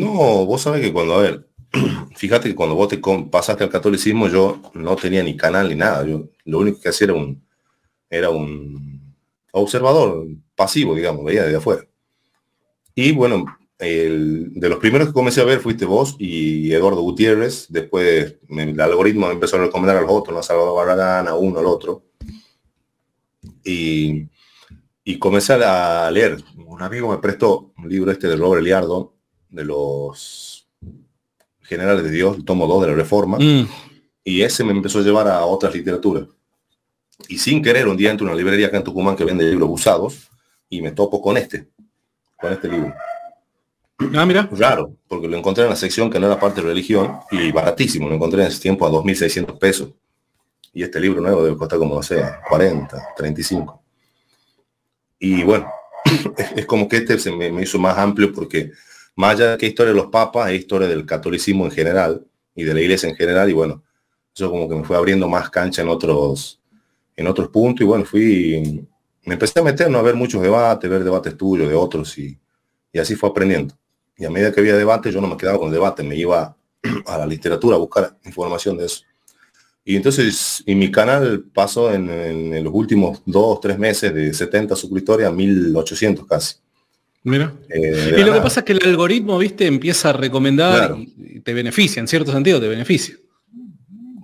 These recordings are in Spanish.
No, vos sabés que cuando, a ver, fíjate que cuando vos te pasaste al catolicismo yo no tenía ni canal ni nada. Yo lo único que hacía era un, era un observador pasivo, digamos, veía desde afuera. Y bueno, el, de los primeros que comencé a ver fuiste vos y Eduardo Gutiérrez. Después el algoritmo empezó a recomendar a los otros, ¿no? a Salvador Barragán, uno, al otro. Y, y comencé a leer. Un amigo me prestó un libro este de Robert Liardo, de los generales de Dios, el tomo 2 de la Reforma, mm. y ese me empezó a llevar a otras literaturas. Y sin querer, un día entro a una librería acá en Tucumán que vende libros usados y me topo con este, con este libro. Ah, mira. Raro, porque lo encontré en la sección que no era parte de religión y baratísimo, lo encontré en ese tiempo a 2.600 pesos. Y este libro nuevo debe costar como, no sé, 40, 35. Y bueno, es como que este se me hizo más amplio porque más allá de que historia de los papas, es historia del catolicismo en general y de la iglesia en general, y bueno, eso como que me fue abriendo más cancha en otros, en otros puntos, y bueno, fui, me empecé a meter, ¿no? a ver muchos debates, ver debates tuyos, de otros, y, así fue aprendiendo. Y a medida que había debate, yo no me quedaba con el debate, me iba a la literatura a buscar información de eso. Y entonces, en mi canal pasó en, los últimos dos, tres meses de 70 suscriptores a 1800 casi. Mira. Eh, y lo que pasa es que el algoritmo, viste, empieza a recomendar y te beneficia, en cierto sentido te beneficia.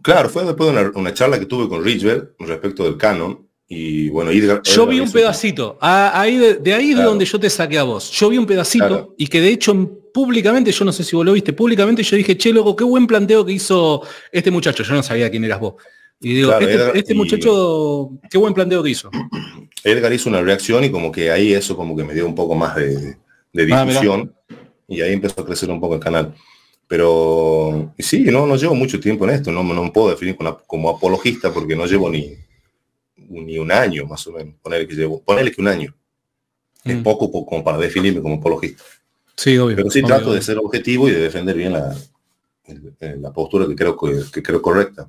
Claro, fue después de una, charla que tuve con Richbell respecto del canon. Y bueno, yo vi un pedacito. ahí de, ahí es donde yo te saqué a vos. Yo vi un pedacito y que de hecho públicamente, yo no sé si vos lo viste, públicamente yo dije, che, loco, qué buen planteo que hizo este muchacho. Yo no sabía quién eras vos. Y digo, este, este muchacho, qué buen planteo que hizo. Edgar hizo una reacción y como que ahí eso como que me dio un poco más de, de ah, difusión y ahí empezó a crecer un poco el canal. Pero sí, no, no llevo mucho tiempo en esto, no, no puedo definir como, apologista porque no llevo ni, ni un año más o menos, ponerle que llevo, ponerle que un año. Es mm. poco, poco como para definirme como apologista. Sí, obvio. Pero sí trato de ser objetivo y de defender bien la, postura que creo que creo correcta.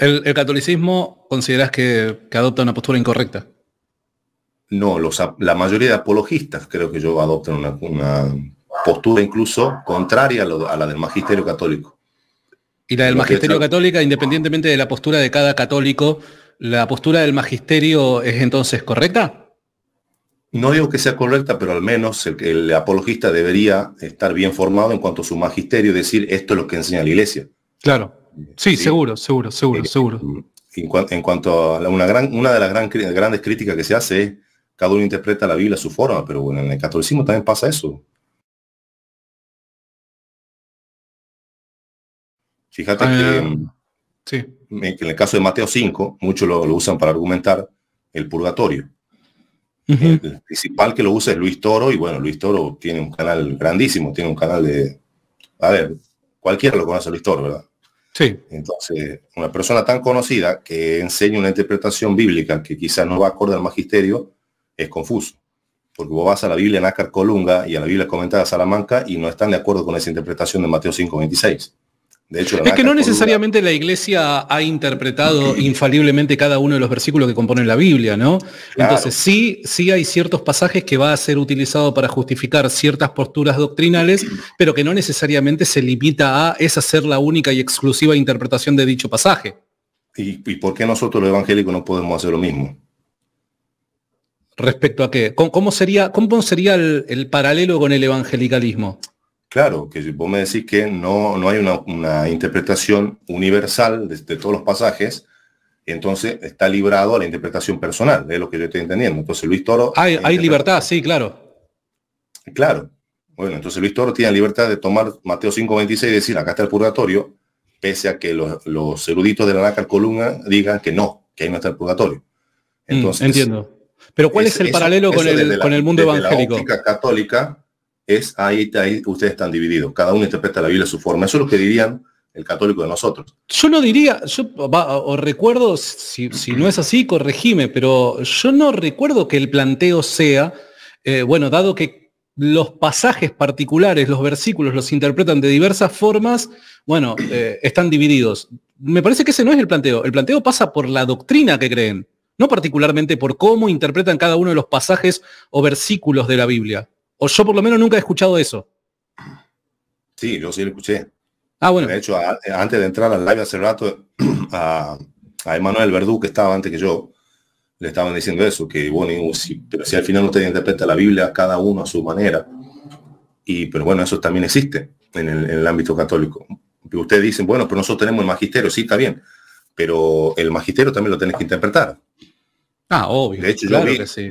¿El, catolicismo consideras que, adopta una postura incorrecta? No, la mayoría de apologistas creo que yo adoptan una, postura incluso contraria a, la del magisterio católico. Y la del magisterio católico, independientemente de la postura de cada católico, ¿la postura del magisterio es entonces correcta? No digo que sea correcta, pero al menos el, el apologista debería estar bien formado en cuanto a su magisterio y decir esto es lo que enseña la iglesia. Claro. Sí, seguro, seguro, seguro, eh, seguro. En, cuanto, a una, gran, una de las grandes críticas que se hace es cada uno interpreta la Biblia a su forma, pero bueno, en el catolicismo también pasa eso. Fíjate que, eh, mm, en, el caso de Mateo 5, muchos lo, usan para argumentar el purgatorio. El principal que lo usa es Luis Toro y bueno, Luis Toro tiene un canal grandísimo, tiene un canal de... A ver, cualquiera lo conoce Luis Toro, ¿verdad? Entonces, una persona tan conocida que enseña una interpretación bíblica que quizás no va acorde al magisterio es confuso. Porque vos vas a la Biblia Nácar Colunga y a la Biblia comentada Salamanca y no están de acuerdo con esa interpretación de Mateo 5.26 es que no necesariamente la iglesia ha interpretado infaliblemente cada uno de los versículos que componen la Biblia, ¿no? Entonces sí, sí hay ciertos pasajes que va a ser utilizado para justificar ciertas posturas doctrinales, pero que no necesariamente se limita a esa ser la única y exclusiva interpretación de dicho pasaje. ¿Y, por qué nosotros los evangélicos no podemos hacer lo mismo? ¿Respecto a qué? ¿Cómo, sería, sería el paralelo con el evangelicalismo? Claro, que vos me decís que no, no hay una, interpretación universal de, todos los pasajes, entonces está librado a la interpretación personal, es lo que yo estoy entendiendo. Entonces Luis Toro... Hay, este libertad, sí, claro. Claro. Bueno, entonces Luis Toro tiene la libertad de tomar Mateo 5.26 y decir, acá está el purgatorio, pese a que los, eruditos de la Nácar Columna digan que no, que ahí no está el purgatorio. Mm, entiendo. Pero ¿cuál es, el paralelo con, el, mundo evangélico? La óptica católica es ahí, ustedes están divididos. Cada uno interpreta la Biblia a su forma. Eso es lo que dirían el católico de nosotros. Yo no diría, yo recuerdo, si, no es así, corregime, pero yo no recuerdo que el planteo sea, eh, bueno, dado que los pasajes particulares, los versículos los interpretan de diversas formas, bueno, eh, están divididos. Me parece que ese no es el planteo. El planteo pasa por la doctrina que creen, no particularmente por cómo interpretan cada uno de los pasajes o versículos de la Biblia. O yo por lo menos nunca he escuchado eso. Sí, yo sí lo escuché. Ah, bueno. De hecho, antes de entrar al live hace rato, a, a Emanuel Verdú, que estaba antes que yo, le estaban diciendo eso, que bueno, si, pero si al final usted interpreta la Biblia cada uno a su manera, y pero bueno, eso también existe en el, ámbito católico. Ustedes dicen, bueno, pero nosotros tenemos el magisterio, sí, está bien, pero el magisterio también lo tenés que interpretar. Ah, obvio. De hecho,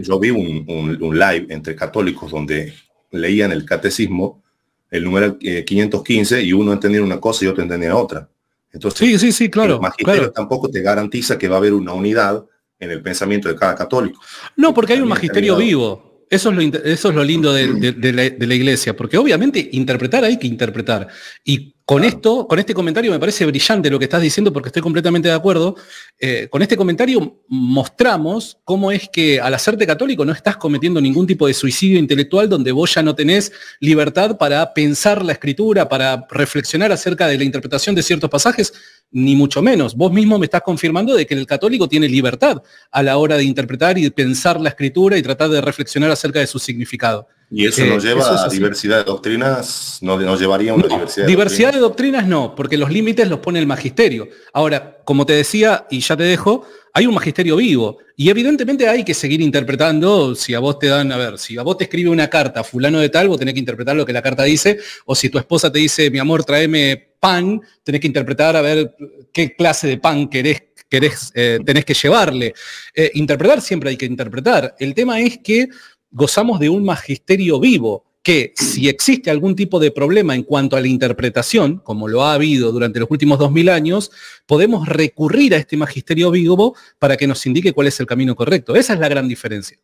yo vi, un, live entre católicos donde leían el catecismo, el número 515, eh, y uno entendía una cosa y otro entendía otra. Entonces, sí, sí, sí, claro. El magisterio tampoco te garantiza que va a haber una unidad en el pensamiento de cada católico. No, porque hay un magisterio vivo. Eso es lo, eso es lo lindo de, la, de, la, iglesia, porque obviamente interpretar hay que interpretar. Y con esto, con este comentario me parece brillante lo que estás diciendo porque estoy completamente de acuerdo. Eh, con este comentario mostramos cómo es que al hacerte católico no estás cometiendo ningún tipo de suicidio intelectual donde vos ya no tenés libertad para pensar la escritura, para reflexionar acerca de la interpretación de ciertos pasajes, ni mucho menos. Vos mismo me estás confirmando de que el católico tiene libertad a la hora de interpretar y pensar la escritura y tratar de reflexionar acerca de su significado. Y eso eh, nos lleva a diversidad de doctrinas, No nos llevaría a una diversidad. De diversidad doctrinas. de doctrinas no, porque los límites los pone el magisterio. Ahora, como te decía, y ya te dejo, hay un magisterio vivo. Y evidentemente hay que seguir interpretando, si a vos te dan, a ver, si a vos te escribe una carta fulano de tal, vos tenés que interpretar lo que la carta dice, o si tu esposa te dice, mi amor, tráeme pan, tenés que interpretar a ver qué clase de pan querés querés, eh, tenés que llevarle. Eh, interpretar siempre hay que interpretar. El tema es que gozamos de un magisterio vivo que si existe algún tipo de problema en cuanto a la interpretación, como lo ha habido durante los últimos 2000 años, podemos recurrir a este magisterio vivo para que nos indique cuál es el camino correcto. Esa es la gran diferencia.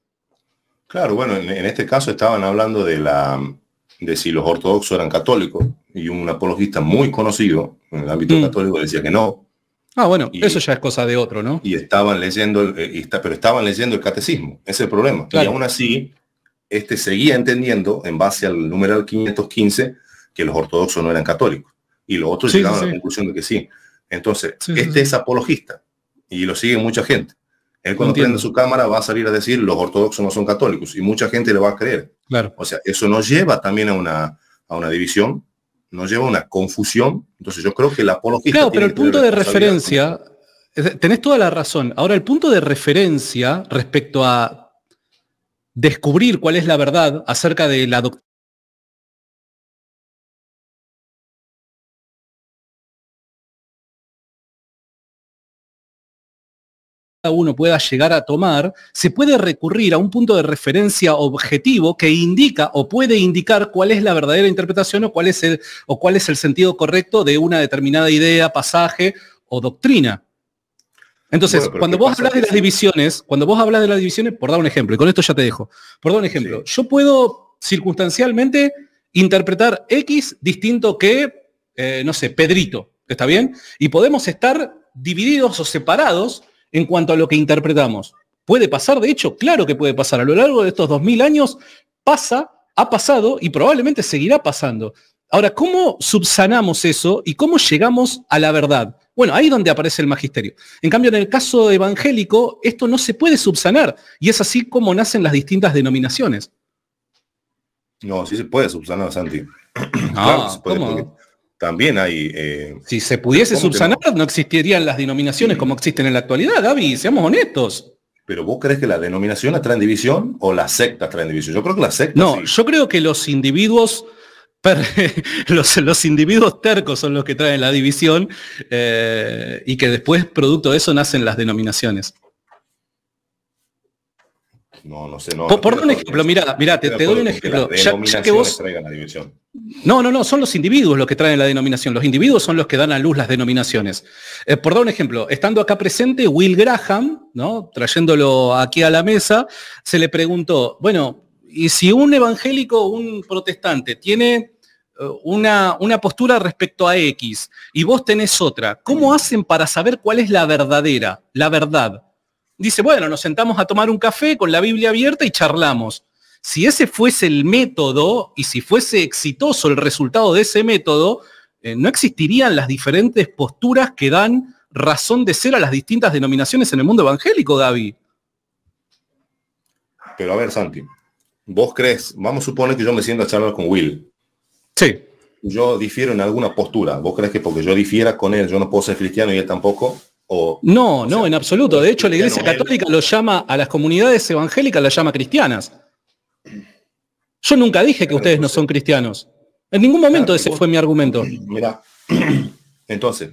Claro, bueno, en, este caso estaban hablando de, la, de si los ortodoxos eran católicos y un apologista muy conocido en el ámbito mm. católico decía que no, Ah, bueno, eso ya es cosa de otro, ¿no? Y estaban leyendo, eh, está, pero estaban leyendo el catecismo, ese es el problema. Y aún así, este seguía entendiendo, en base al numeral 515, que los ortodoxos no eran católicos. Y los otros llegaban a la conclusión de que sí. Entonces, este es apologista y lo sigue mucha gente. Él cuando prende su cámara va a salir a decir los ortodoxos no son católicos y mucha gente le va a creer. Claro. O sea, eso nos lleva también a una, a una división nos lleva a una confusión. Entonces yo creo que la apología... Claro, pero el punto de referencia, tenés toda la razón. Ahora, el punto de referencia respecto a descubrir cuál es la verdad acerca de la doctrina uno pueda llegar a tomar, se puede recurrir a un punto de referencia objetivo que indica o puede indicar cuál es la verdadera interpretación o cuál es el, o cuál es el sentido correcto de una determinada idea, pasaje o doctrina. Entonces, cuando vos hablas de las divisiones, cuando vos hablas de las divisiones, por dar un ejemplo, y con esto ya te dejo, por dar un ejemplo, yo puedo circunstancialmente interpretar X distinto que, eh, no sé, Pedrito, ¿está bien? Y podemos estar divididos o separados en cuanto a lo que interpretamos. ¿Puede pasar? De hecho, claro que puede pasar. A lo largo de estos 2000 años pasa, ha pasado y probablemente seguirá pasando. Ahora, ¿cómo subsanamos eso y cómo llegamos a la verdad? Bueno, ahí es donde aparece el magisterio. En cambio, en el caso evangélico, esto no se puede subsanar y es así como nacen las distintas denominaciones. No, sí se puede subsanar, Santi. Ah, ¿cómo? también hay... Eh, si se pudiese subsanar, no? existirían las denominaciones como existen en la actualidad, Gaby, seamos honestos. Pero vos crees que la denominación trae división o las sectas traen división? Yo creo que la sectas... No, yo creo que los individuos... Los, los, individuos tercos son los que traen la división eh, y que después, producto de eso, nacen las denominaciones. No, no sé. No, por, un ejemplo, mira, te, doy un ejemplo. que vos... no, no, no, son los individuos los que traen la denominación. Los individuos son los que dan a luz las denominaciones. Eh, por dar un ejemplo, estando acá presente, Will Graham, ¿no? Trayéndolo aquí a la mesa, se le preguntó, bueno, y si un evangélico, un protestante, tiene eh, una, una, postura respecto a X y vos tenés otra, ¿cómo hacen para saber cuál es la verdadera, la verdad? dice, bueno, nos sentamos a tomar un café con la Biblia abierta y charlamos. Si ese fuese el método y si fuese exitoso el resultado de ese método, eh, no existirían las diferentes posturas que dan razón de ser a las distintas denominaciones en el mundo evangélico, David. Pero a ver, Santi, vos crees, vamos a suponer que yo me siento a charlar con Will. Sí. Yo difiero en alguna postura. ¿Vos crees que porque yo difiera con él, yo no puedo ser cristiano y él tampoco? no, no, en absoluto. De hecho, la Iglesia Católica lo llama a las comunidades evangélicas, las llama cristianas. Yo nunca dije que ustedes no son cristianos. En ningún momento ese fue mi argumento. Mira, entonces,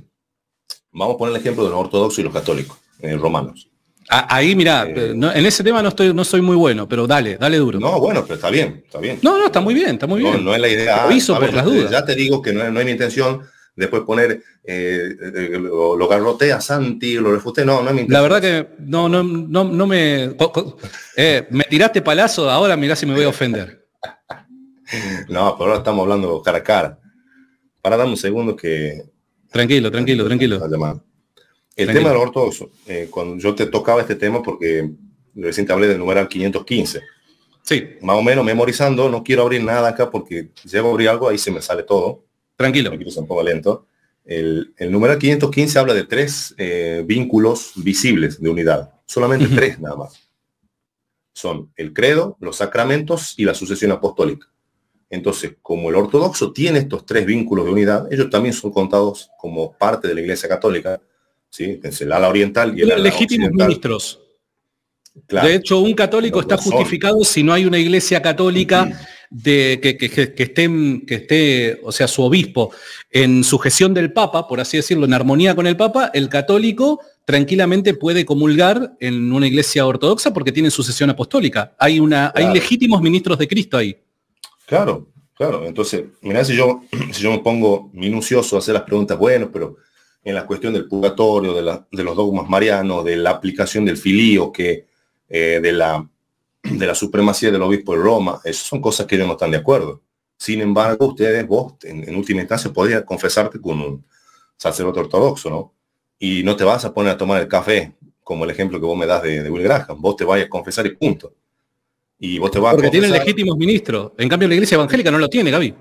vamos a poner el ejemplo de los ortodoxos y los católicos, en eh, romanos. Ahí, mira, eh, en ese tema no estoy, no soy muy bueno, pero dale, dale duro. No, bueno, pero está bien, está bien. No, no, está muy bien, está muy bien. No es la idea. Lo por las dudas. Eh, ya te digo que no, no es mi intención después poner, eh, eh, lo, garrotea Santi, lo refuté, no, no es mi La verdad que no, no, no, me... Eh, me tiraste palazo, ahora mirá si me voy a ofender. no, pero ahora estamos hablando cara a cara. Para dame un segundo que... Tranquilo, tranquilo, tranquilo. El tema del ortodoxo, cuando yo te tocaba este tema porque recién te hablé del numeral 515. Sí. Más o menos memorizando, no quiero abrir nada acá porque si abrir algo, ahí se me sale todo. Tranquilo. poco El, número numeral 515 habla de tres eh, vínculos visibles de unidad, solamente tres nada más. Son el credo, los sacramentos y la sucesión apostólica. Entonces, como el ortodoxo tiene estos tres vínculos de unidad, ellos también son contados como parte de la Iglesia Católica, ¿sí? Es el ala oriental y el ala Legítimos ministros. De hecho, un católico está justificado si no hay una iglesia católica de que, estén, esté, o sea, su obispo en sujeción del Papa, por así decirlo, en armonía con el Papa, el católico tranquilamente puede comulgar en una iglesia ortodoxa porque tiene sucesión apostólica. Hay, una, hay legítimos ministros de Cristo ahí. Claro, claro. Entonces, mira si yo, si yo me pongo minucioso a hacer las preguntas, bueno, pero en la cuestión del purgatorio, de, los dogmas marianos, de la aplicación del filío, que, eh, de la de la supremacía del obispo de Roma, eso son cosas que ellos no están de acuerdo. Sin embargo, ustedes, vos, en, última instancia, podías confesarte con un sacerdote ortodoxo, ¿no? Y no te vas a poner a tomar el café, como el ejemplo que vos me das de, de Will Graham. Vos te vayas a confesar y punto. Y vos te vas Porque tiene legítimos ministros. En cambio, la iglesia evangélica no lo tiene, Gaby.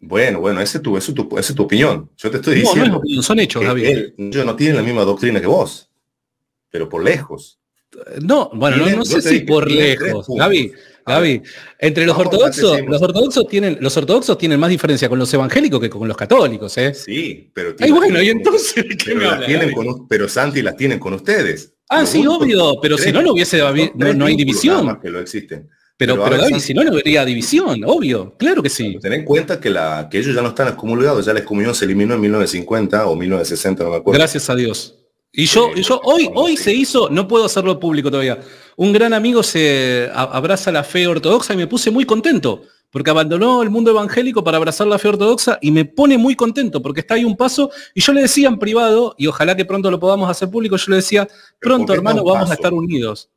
Bueno, bueno, esa es tu, opinión. Yo te estoy diciendo. son hechos, Gaby. yo no tienen la misma doctrina que vos, pero por lejos. No, bueno, no, sé si por lejos. Gaby, Gaby, entre los ortodoxos, los ortodoxos tienen, los ortodoxos tienen más diferencia con los evangélicos que con los católicos, ¿eh? Sí, pero Ay, bueno, y entonces, tienen Santi las tienen con ustedes. Ah, sí, obvio, pero si no lo hubiese no, hay división. Más que lo existen. Pero, si no, no habría división, obvio, claro que sí. Ten en cuenta que, la, que ellos ya no están excomulgados, ya la excomunión se eliminó en 1950 o 1960, no me acuerdo. Gracias a Dios. Y yo, hoy, se hizo, no puedo hacerlo público todavía, un gran amigo se abraza la fe ortodoxa y me puse muy contento, porque abandonó el mundo evangélico para abrazar la fe ortodoxa y me pone muy contento, porque está ahí un paso, y yo le decía en privado, y ojalá que pronto lo podamos hacer público, yo le decía, pronto hermano, vamos a estar unidos.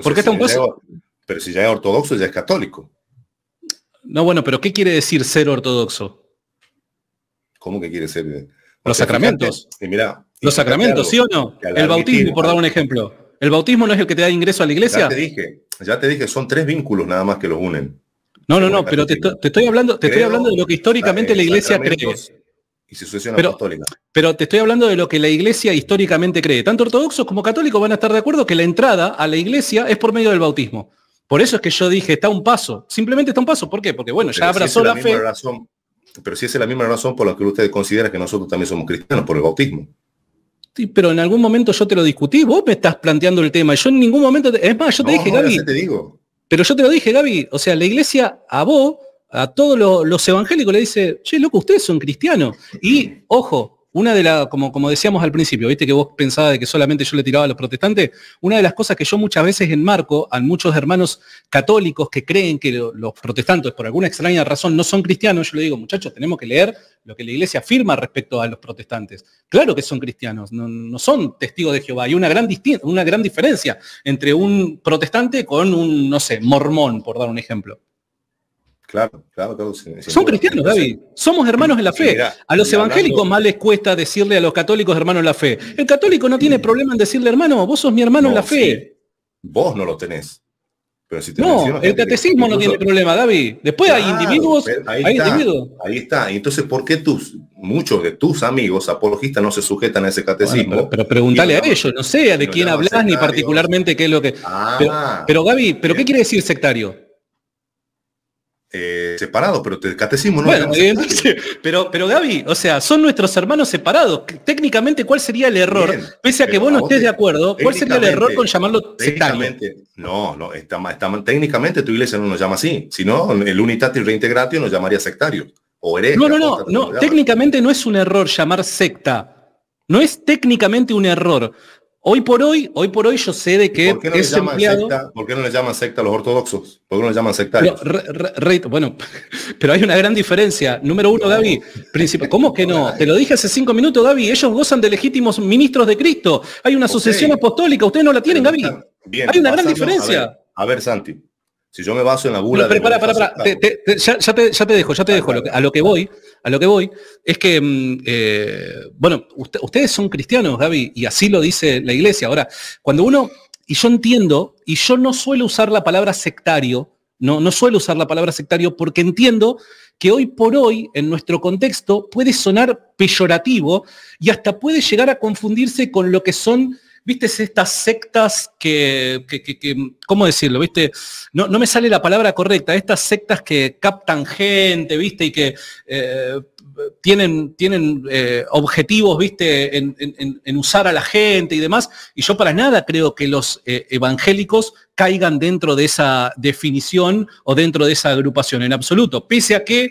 ¿Por qué está un pero si ya es ortodoxo, ya es católico. No, bueno, pero ¿qué quiere decir ser ortodoxo? ¿Cómo que quiere ser? Eh? Los sacramentos. Y mira, los sacramentos, ¿sí o no? El bautismo, por dar un ejemplo. ¿El bautismo no es el que te da ingreso a la iglesia? Ya te dije, ya te dije, son tres vínculos nada más que los unen. No, no, no, pero te, estoy hablando, te estoy hablando de lo que históricamente la iglesia cree. Y sucesión pero, Pero te estoy hablando de lo que la iglesia históricamente cree. Tanto ortodoxos como católicos van a estar de acuerdo que la entrada a la iglesia es por medio del bautismo. Por eso es que yo dije, está un paso. Simplemente está un paso. ¿Por qué? Porque bueno, ya abrazó la, fe. Pero si es la misma razón por la que ustedes considera que nosotros también somos cristianos, por el bautismo. Sí, pero en algún momento yo te lo discutí, vos me estás planteando el tema, yo en ningún momento, es más, yo te dije, Gaby, digo. pero yo te lo dije, Gaby, o sea, la iglesia a vos, a todos los, los evangélicos le dice, che, loco, ustedes son cristianos. Y, ojo, una de las, como, como decíamos al principio, viste que vos pensabas de que solamente yo le tiraba a los protestantes, una de las cosas que yo muchas veces enmarco a muchos hermanos católicos que creen que los protestantes por alguna extraña razón no son cristianos, yo le digo, muchachos, tenemos que leer lo que la iglesia afirma respecto a los protestantes. Claro que son cristianos, no, son testigos de Jehová. Hay una gran, una gran diferencia entre un protestante con un, no sé, mormón, por dar un ejemplo. Claro, claro, claro. Son cristianos, David. Somos hermanos en la fe. a los evangélicos más les cuesta decirle a los católicos hermanos en la fe. El católico no tiene problema en decirle hermano, vos sos mi hermano en la fe. Vos no lo tenés. Pero si no, el catecismo no tiene problema, David. Después hay individuos. Ahí está, Entonces, ¿por qué tus, muchos de tus amigos apologistas no se sujetan a ese catecismo? pero, pregúntale a ellos, no sé de quién hablas ni particularmente qué es lo que. pero, Gaby, ah, ¿pero qué quiere decir sectario? Eh, separado, pero te catecismo, ¿no? Bueno, eh, pero, pero Gaby, o sea, son nuestros hermanos separados. Técnicamente, ¿cuál sería el error? Pese a que vos no estés de acuerdo, ¿cuál sería el error con llamarlo técnicamente? No, no, está, está, técnicamente tu iglesia no nos llama así. Si no, el unitatis reintegratio nos llamaría sectario. O eres no, no, no, no técnicamente no es un error llamar secta. No es técnicamente un error. Hoy por hoy, hoy por hoy yo sé de que qué no es secta, ¿Por qué no le llaman secta los ortodoxos? ¿Por qué no le llaman sectarios? Pero, bueno, pero hay una gran diferencia. Número uno, Gaby, principal. ¿cómo que no? Te lo dije hace cinco minutos, Gaby, ellos gozan de legítimos ministros de Cristo. Hay una sucesión apostólica, ustedes no la tienen, Gaby. hay una gran diferencia. A ver, Santi, si yo me baso en la bula... Pero, para, ya, te, dejo, ya te dejo. A lo que voy a lo que voy es que, mm, eh, bueno, ustedes son cristianos, Gaby, y así lo dice la iglesia. Ahora, cuando uno, y yo entiendo, y yo no suelo usar la palabra sectario, no, no suelo usar la palabra sectario porque entiendo que hoy por hoy en nuestro contexto puede sonar peyorativo y hasta puede llegar a confundirse con lo que son viste estas sectas que, ¿cómo decirlo? ¿Viste? No, me sale la palabra correcta, estas sectas que captan gente, ¿viste? Y que eh, tienen, tienen eh, objetivos, ¿viste? En, usar a la gente y demás. Y yo para nada creo que los eh, evangélicos caigan dentro de esa definición o dentro de esa agrupación en absoluto, pese a que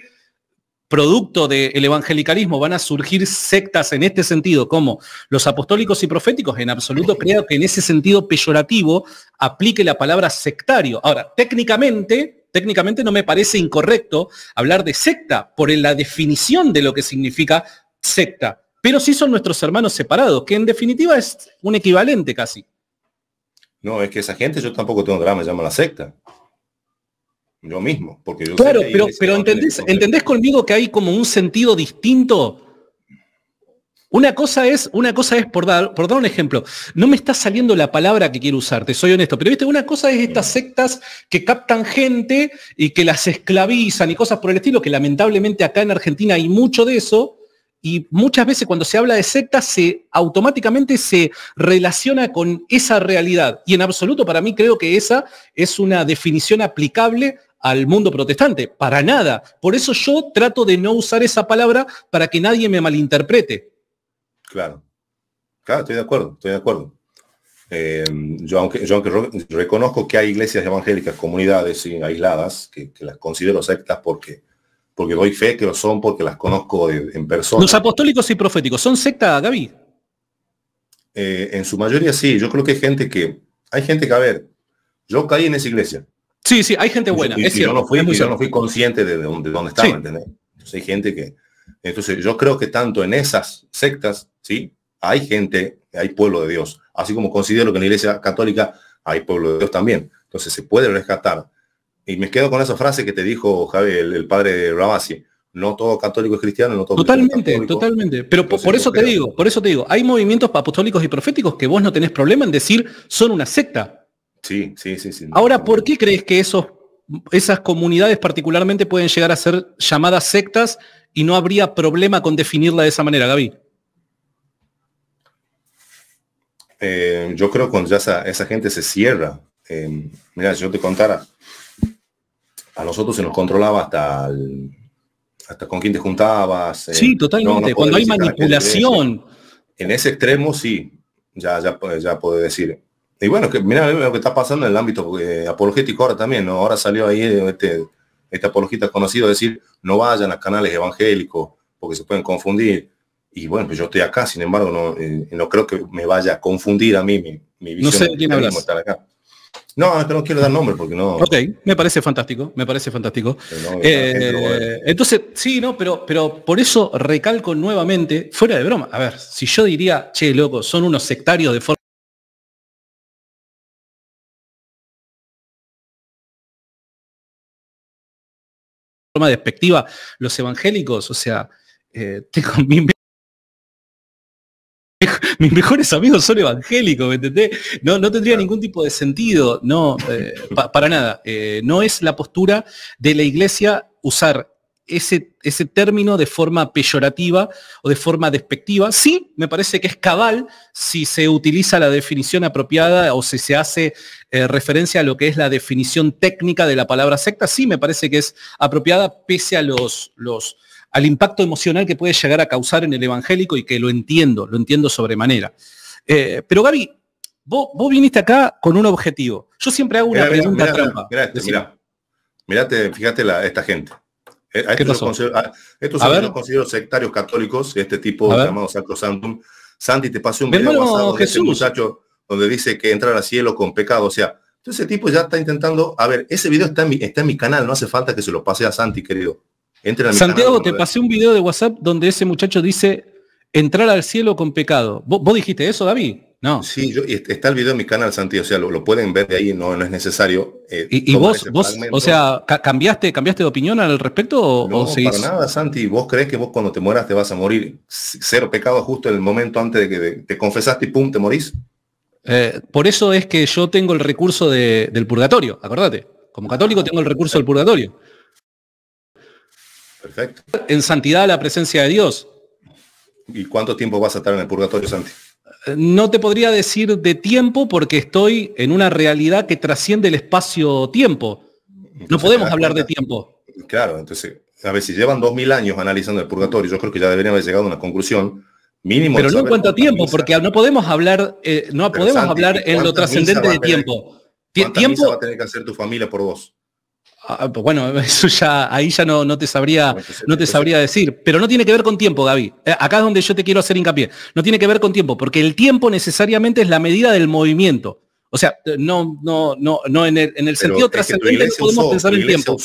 producto del evangelicalismo van a surgir sectas en este sentido, como los apostólicos y proféticos, en absoluto creo que en ese sentido peyorativo aplique la palabra sectario. Ahora, técnicamente, técnicamente no me parece incorrecto hablar de secta por la definición de lo que significa secta, pero sí son nuestros hermanos separados, que en definitiva es un equivalente casi. No, es que esa gente yo tampoco tengo drama, llama la secta. Lo mismo, porque yo Claro, sé pero, pero entendés, conmigo que hay como un sentido distinto. Una cosa es, una cosa es por, dar, por dar un ejemplo, no me está saliendo la palabra que quiero usar, te soy honesto, pero viste, una cosa es estas sectas que captan gente y que las esclavizan y cosas por el estilo, que lamentablemente acá en Argentina hay mucho de eso, y muchas veces cuando se habla de sectas se automáticamente se relaciona con esa realidad. Y en absoluto para mí creo que esa es una definición aplicable al mundo protestante, para nada. Por eso yo trato de no usar esa palabra para que nadie me malinterprete. Claro, claro, estoy de acuerdo, estoy de acuerdo. Eh, yo, aunque, yo reconozco que hay iglesias evangélicas, comunidades aisladas, que, las considero sectas porque, porque doy fe que lo son, porque las conozco en persona. Los apostólicos y proféticos, ¿son secta, Gaby? Eh, en su mayoría sí, yo creo que hay gente que, hay gente que, a ver, yo caí en esa iglesia, Sí, sí, hay gente buena. yo, no fui, consciente de dónde, estaba, ¿entendés? Entonces hay gente que... Entonces yo creo que tanto en esas sectas, ¿sí? Hay gente, hay pueblo de Dios. Así como considero que en la iglesia católica hay pueblo de Dios también. Entonces se puede rescatar. Y me quedo con esa frase que te dijo Javier, el, padre Rabasi. No todo católico es cristiano, no todo Totalmente, totalmente. Pero por eso te digo, por eso te digo, hay movimientos apostólicos y proféticos que vos no tenés problema en decir son una secta Sí, sí, sí, Ahora, ¿por qué crees que esas comunidades particularmente pueden llegar a ser llamadas sectas y no habría problema con definirla de esa manera, Gaby? Eh, yo creo que cuando ya esa, gente se cierra, eh, mira, si yo te contara, a nosotros se nos controlaba hasta hasta con quién te juntabas. Eh, sí, totalmente. cuando hay ah, manipulación. En ese extremo, sí, ya, ya, ya puedo decir. Y bueno, que, mirá lo que está pasando en el ámbito eh, apologético ahora también, ¿no? Ahora salió ahí eh, este, este apologista conocido decir, no vayan a canales evangélicos porque se pueden confundir. Y bueno, pues yo estoy acá, sin embargo, no, eh, no creo que me vaya a confundir a mí mi, visión. No sé de quién habla acá. No, no, quiero dar nombre porque no. Ok, me parece fantástico, me parece fantástico. entonces, sí, no, pero, pero por eso recalco nuevamente, fuera de broma, a ver, si yo diría, che, loco, son unos sectarios de forma forma despectiva los evangélicos, o sea, eh, tengo mis, mejores amigos son evangélicos, ¿me No, no tendría ningún tipo de sentido, no, eh, para nada. Eh, no es la postura de la iglesia usar ese, término de forma peyorativa o de forma despectiva. Sí, me parece que es cabal si se utiliza la definición apropiada o si se hace eh, referencia a lo que es la definición técnica de la palabra secta. Sí, me parece que es apropiada pese a los, los, al impacto emocional que puede llegar a causar en el evangélico y que lo entiendo, lo entiendo sobremanera. Eh, pero Gaby, vos, viniste acá con un objetivo. Yo siempre hago una pregunta mirá, trampa. Mirá, fíjate esta gente. Eh, a estos, yo considero, considero sectarios católicos, este tipo llamado llamado Sacrosantum. Santi, te pasé un video de Whatsapp este muchacho donde dice que entrar al cielo con pecado. O sea, ese tipo ya está intentando. A ver, ese video está en mi, está en mi canal, no hace falta que se lo pase a Santi, querido. Entra Santiago, te pasé un video de WhatsApp donde ese muchacho dice entrar al cielo con pecado. vos dijiste eso, David? No. Sí, yo, está el video en mi canal, Santi, o sea, lo, pueden ver de ahí, no, no es necesario. Eh, ¿Y, vos, o sea, cambiaste, cambiaste de opinión al respecto? no, para nada, Santi. ¿Vos crees que vos cuando te mueras te vas a morir? Cero pecado justo en el momento antes de que te, confesaste y pum, te morís. Eh, por eso es que yo tengo el recurso del purgatorio, acordate. Como católico ah, tengo el recurso del purgatorio. Perfecto. En santidad la presencia de Dios. ¿Y cuánto tiempo vas a estar en el purgatorio, Santi? No te podría decir de tiempo porque estoy en una realidad que trasciende el espacio-tiempo. No podemos hablar de tiempo. Claro, entonces, a ver, si llevan dos mil años analizando el purgatorio, yo creo que ya deberían haber llegado a una conclusión mínimo. Pero no en cuanto a tiempo, porque no podemos hablar, eh, no podemos hablar en lo trascendente de tiempo. ¿Cuánta tiempo va a tener que hacer tu familia por vos? Ah, ah, pues bueno, eso ya, ahí ya no, no te sabría, no te sabría decir. Pero no tiene que ver con tiempo, David. Eh, acá es donde yo te quiero hacer hincapié. No tiene que ver con tiempo, porque el tiempo necesariamente es la medida del movimiento. O sea, eh, no, no, no, no en el, en el sentido trascendente podemos pensar en tiempo.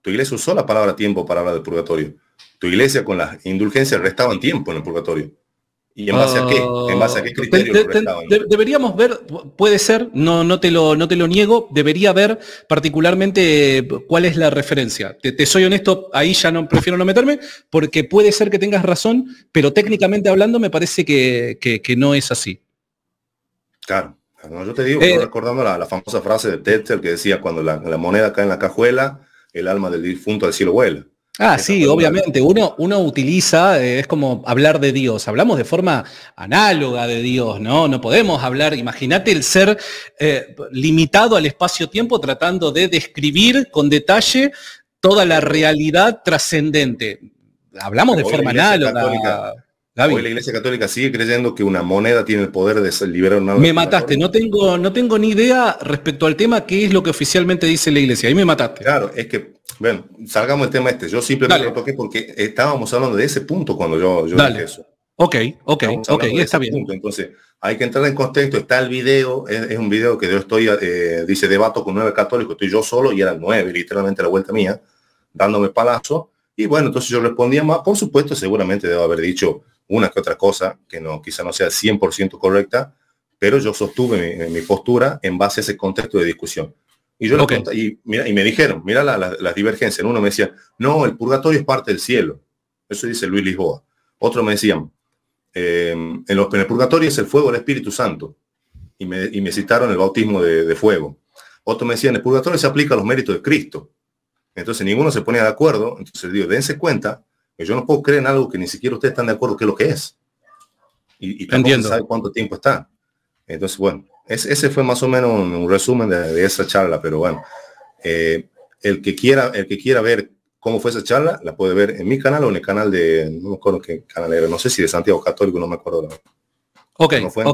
tu iglesia usó la palabra tiempo para hablar del purgatorio. Tu iglesia con las indulgencias restaban tiempo en el purgatorio. ¿Y en base a qué? ¿En base a qué ah, criterio? deberíamos ver, puede ser, no, no, te lo, no te lo niego, debería ver particularmente eh, cuál es la referencia. Te, soy honesto, ahí ya no prefiero no meterme, porque puede ser que tengas razón, pero técnicamente hablando me parece que, no es así. Claro, yo te digo, eh, recordando la, famosa frase de Tetzel que decía, cuando la, la moneda cae en la cajuela, el alma del difunto al cielo vuela. Ah, sí, obviamente. Uno, uno utiliza, eh, es como hablar de Dios. Hablamos de forma análoga de Dios, ¿no? No podemos hablar, imagínate el ser eh, limitado al espacio-tiempo tratando de describir con detalle toda la realidad trascendente. Hablamos de forma análoga la Iglesia Católica sigue creyendo que una moneda tiene el poder de liberar una... Me mataste, no tengo, no tengo ni idea respecto al tema qué es lo que oficialmente dice la Iglesia. Ahí me mataste. Claro, es que, bueno, salgamos del tema este. Yo simplemente lo toqué porque estábamos hablando de ese punto cuando yo, yo dije eso. Ok, ok, ok, está bien. Entonces, hay que entrar en contexto. Está el video, es, un video que yo estoy, eh, dice, debato con nueve católicos, estoy yo solo y eran nueve, literalmente la vuelta mía, dándome palazo. Y bueno, entonces yo respondía más, por supuesto, seguramente debo haber dicho, una que otra cosa que no, quizá no sea 100% correcta, pero yo sostuve mi, postura en base a ese contexto de discusión. Y yo y, me dijeron, mira las divergencias. Uno me decía, no, el purgatorio es parte del cielo. Eso dice Luis Lisboa. Otro me decían, em, en, los, el purgatorio es el fuego del Espíritu Santo. Y me, y citaron el bautismo de, fuego. Otro me decían, el purgatorio se aplica a los méritos de Cristo. Entonces ninguno se ponía de acuerdo. Entonces digo, dense cuenta yo no puedo creer en algo que ni siquiera ustedes están de acuerdo que es lo que es. Y, y sabe cuánto tiempo está. Entonces, bueno, ese fue más o menos un, resumen de, esa charla, pero bueno, eh, el, que quiera, el que quiera ver cómo fue esa charla, la puede ver en mi canal o en el canal de, no me acuerdo qué canal era, no sé si de Santiago Católico, no me acuerdo la Ok, ok,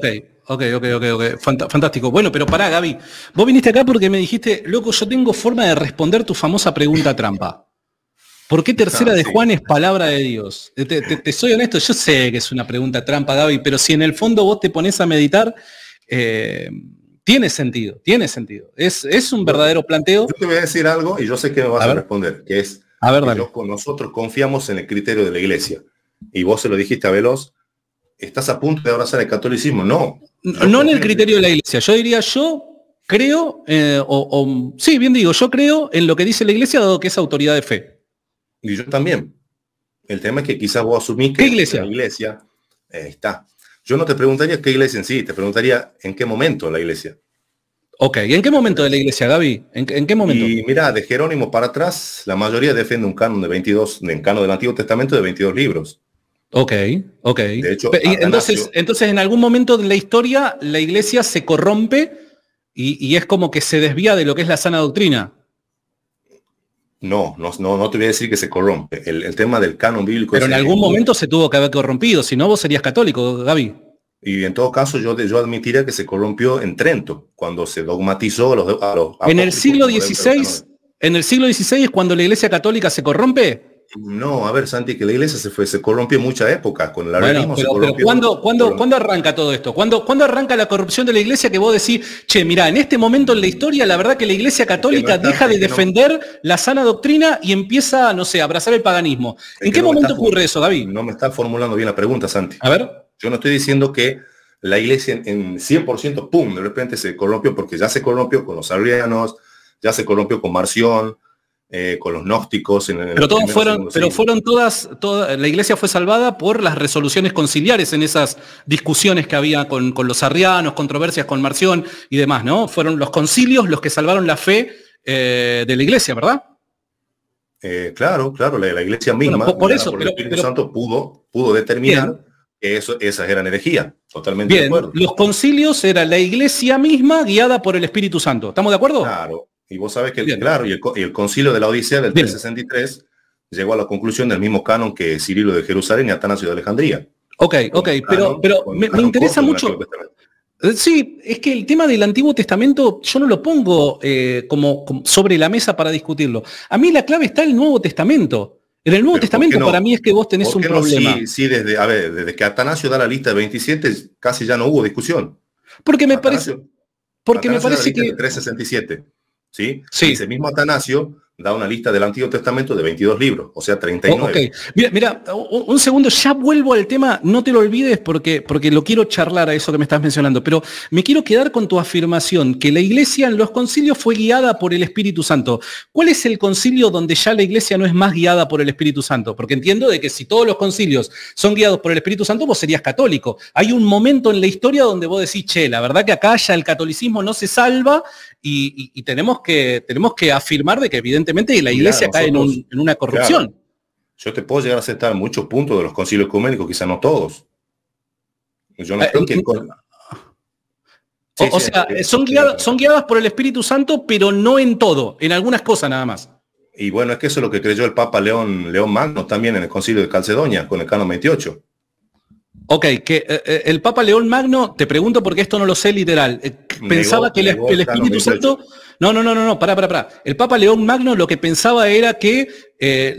ok, ok, ok, fantástico. Bueno, pero pará, Gaby, vos viniste acá porque me dijiste, loco, yo tengo forma de responder tu famosa pregunta trampa. ¿Por qué tercera de Juan es palabra de Dios? Te, soy honesto, yo sé que es una pregunta trampa, Gaby, pero si en el fondo vos te pones a meditar, eh, tiene sentido, tiene sentido. Es, es un verdadero planteo. Yo te voy a decir algo y yo sé que me vas a, responder, que es a Que nosotros confiamos en el criterio de la iglesia. Y vos se lo dijiste a Veloz, estás a punto de abrazar el catolicismo. No. No, en el criterio de la iglesia. Yo diría, yo creo, eh, o, sí, bien digo, yo creo en lo que dice la iglesia, dado que es autoridad de fe. Y yo también. El tema es que quizás vos asumís que la iglesia eh, está. Yo no te preguntaría qué iglesia en sí, te preguntaría en qué momento la iglesia. Ok, ¿y en qué momento de la iglesia, Gaby? ¿En, qué momento? Y mira, de Jerónimo para atrás, la mayoría defiende un canon de 22, un canon del Antiguo Testamento de 22 libros. Ok, ok. entonces, entonces, en algún momento de la historia, la iglesia se corrompe y, y es como que se desvía de lo que es la sana doctrina. No, no, no, te voy a decir que se corrompe. El, tema del canon bíblico. Pero en algún momento se tuvo que haber corrompido, si no vos serías católico, Gaby. Y en todo caso yo, admitiría que se corrompió en Trento, cuando se dogmatizó los... A los en el siglo XVI, en el siglo XVI es cuando la Iglesia Católica se corrompe. No, a ver, Santi, que la iglesia se fue, se corrompió en muchas épocas con el bueno, pero, ¿cuándo, arranca todo esto? ¿Cuándo, arranca la corrupción de la iglesia que vos decís, che, mira, en este momento en la historia, la verdad que la iglesia católica deja de defender la sana doctrina y empieza, no sé, a abrazar el paganismo? ¿En qué momento ocurre eso, David? No me está formulando bien la pregunta, Santi. A ver. Yo no estoy diciendo que la iglesia en, 100%, pum, de repente se corrompió porque ya se corrompió con los arrianos, ya se corrompió con Marción, eh, con los gnósticos. En, pero, fueron, pero fueron todas, toda, la iglesia fue salvada por las resoluciones conciliares en esas discusiones que había con, los arrianos, controversias con Marción y demás, ¿no? Fueron los concilios los que salvaron la fe eh, de la iglesia, ¿verdad? Eh, claro, claro, la, la iglesia misma, por, eso, el Espíritu Santo, pudo, pudo determinar que eso, esas eran herejías. Totalmente de acuerdo. Los concilios era la iglesia misma guiada por el Espíritu Santo. ¿Estamos de acuerdo? Claro, y vos sabés que, el, claro, el, concilio de la Odisea del 363 llegó a la conclusión del mismo canon que Cirilo de Jerusalén y Atanasio de Alejandría. Ok, ok, pero, pero me, interesa mucho. Eh, sí, es que el tema del Antiguo Testamento yo no lo pongo eh, como, sobre la mesa para discutirlo. A mí la clave está el Nuevo Testamento. En el Nuevo Testamento para mí es que vos tenés un problema. Sí, sí, desde, desde que Atanasio da la lista de 27 casi ya no hubo discusión. Porque me parece... Porque me parece que... 367. ¿sí? Ese mismo Atanasio da una lista del Antiguo Testamento de 22 libros, o sea, 39. Mira, un segundo, ya vuelvo al tema, no te lo olvides porque, porque lo quiero charlar a eso que me estás mencionando, pero me quiero quedar con tu afirmación, que la iglesia en los concilios fue guiada por el Espíritu Santo. ¿Cuál es el concilio donde ya la iglesia no es más guiada por el Espíritu Santo? Porque entiendo de que si todos los concilios son guiados por el Espíritu Santo, vos serías católico. Hay un momento en la historia donde vos decís, che, la verdad que acá ya el catolicismo no se salva y, tenemos, que, tenemos que afirmar de que evidentemente la iglesia cae en, una corrupción. Yo te puedo llegar a aceptar muchos puntos de los concilios ecuménicos, quizá no todos. o, sea, son, guiadas, son guiadas por el Espíritu Santo, pero no en todo, en algunas cosas nada más. Y bueno, es que eso es lo que creyó el Papa León, León Magno también en el concilio de Calcedonia, con el Cano 28. Ok, que eh, eh, el Papa León Magno, te pregunto porque esto no lo sé literal. Eh, pensaba que el, Espíritu Santo. No, no, no, no, no, pará, pará, pará. El Papa León Magno lo que pensaba era que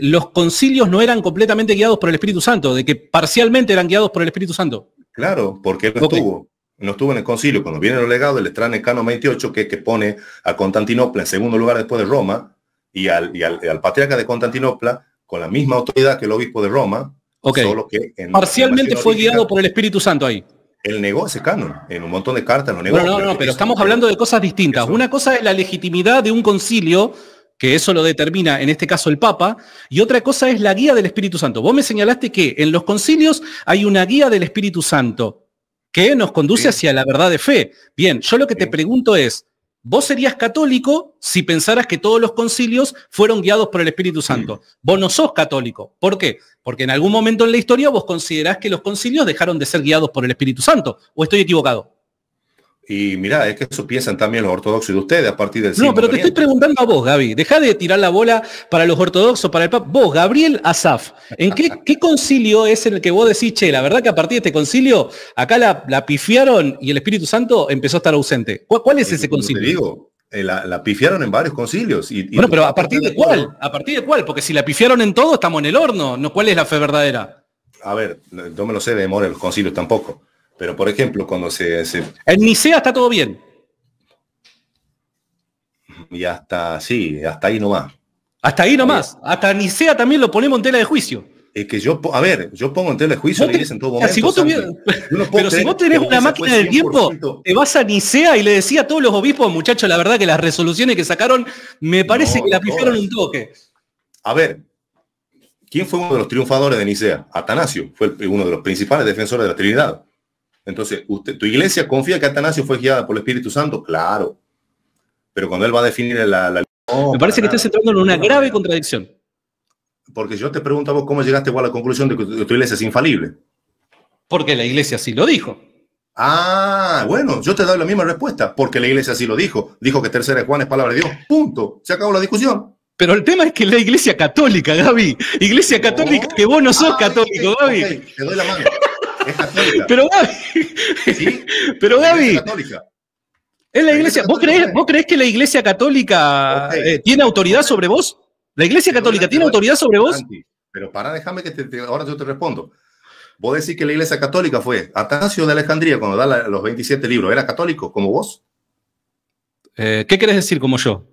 los concilios no eran completamente guiados por el Espíritu Santo, de que parcialmente eran guiados por el Espíritu Santo. Claro, porque no estuvo. No estuvo en el concilio. Cuando viene el legados, el extraño 28, que, que pone a Constantinopla en segundo lugar después de Roma, y al patriarca de Constantinopla, con la misma autoridad que el obispo de Roma, que Parcialmente fue guiado por el Espíritu Santo ahí. Él negocio ese canon, en un montón de cartas lo negó. No, no, no, no pero estamos hablando de cosas distintas. Una cosa es la legitimidad de un concilio, que eso lo determina en este caso el Papa, y otra cosa es la guía del Espíritu Santo. Vos me señalaste que en los concilios hay una guía del Espíritu Santo que nos conduce hacia la verdad de fe. Bien, yo lo que te pregunto es, Vos serías católico si pensaras que todos los concilios fueron guiados por el Espíritu Santo. Mm. Vos no sos católico. ¿Por qué? Porque en algún momento en la historia vos considerás que los concilios dejaron de ser guiados por el Espíritu Santo. ¿O estoy equivocado? Y mira, es que eso piensan también los ortodoxos de ustedes a partir del siglo No, pero te estoy preguntando a vos, Gaby. Deja de tirar la bola para los ortodoxos, para el Papa. Vos, Gabriel Asaf, ¿en qué, concilio es en el que vos decís, che, la verdad que a partir de este concilio, acá la, pifiaron y el Espíritu Santo empezó a estar ausente? ¿Cuál, es, ese concilio? Te digo, eh, la, pifiaron en varios concilios. Y, bueno, pero ¿a partir de cuál? ¿A partir de cuál? Porque si la pifiaron en todo, estamos en el horno. ¿No? ¿Cuál es la fe verdadera? A ver, no me lo sé de memoria los concilios tampoco pero por ejemplo, cuando se, En Nicea está todo bien. Y hasta, sí, hasta ahí nomás. Hasta ahí nomás. Hasta Nicea también lo ponemos en tela de juicio. Es que yo, a ver, yo pongo en tela de juicio en todo momento. pero si vos tenés una máquina del tiempo, te vas a Nicea y le decía a todos los obispos, muchachos, la verdad que las resoluciones que sacaron, me parece que la pifaron un toque. A ver, ¿quién fue uno de los triunfadores de Nicea? Atanasio, fue uno de los principales defensores de la Trinidad. Entonces, tu iglesia confía que Atanasio fue guiada por el Espíritu Santo, claro. Pero cuando él va a definir la... Me parece que estás entrando en una grave contradicción. Porque yo te pregunto a vos cómo llegaste vos a la conclusión de que tu, iglesia es infalible. Porque la iglesia sí lo dijo. Ah, bueno, yo te doy la misma respuesta, porque la iglesia sí lo dijo. Dijo que tercera de Juan es palabra de Dios. Punto. Se acabó la discusión. Pero el tema es que la iglesia católica, Gaby, iglesia católica, que vos no sos ah, católico, Gaby. Te doy la mano. Pero Gaby. Pero la iglesia. ¿Vos crees, ¿Vos crees que la iglesia católica eh, tiene autoridad sobre vos? ¿La iglesia católica tiene autoridad sobre vos? Pero para, déjame que ahora yo te respondo. Vos decís que la iglesia católica fue atacio de Alejandría cuando da los 27 libros. ¿Era católico como vos? Eh, ¿Qué querés decir como yo?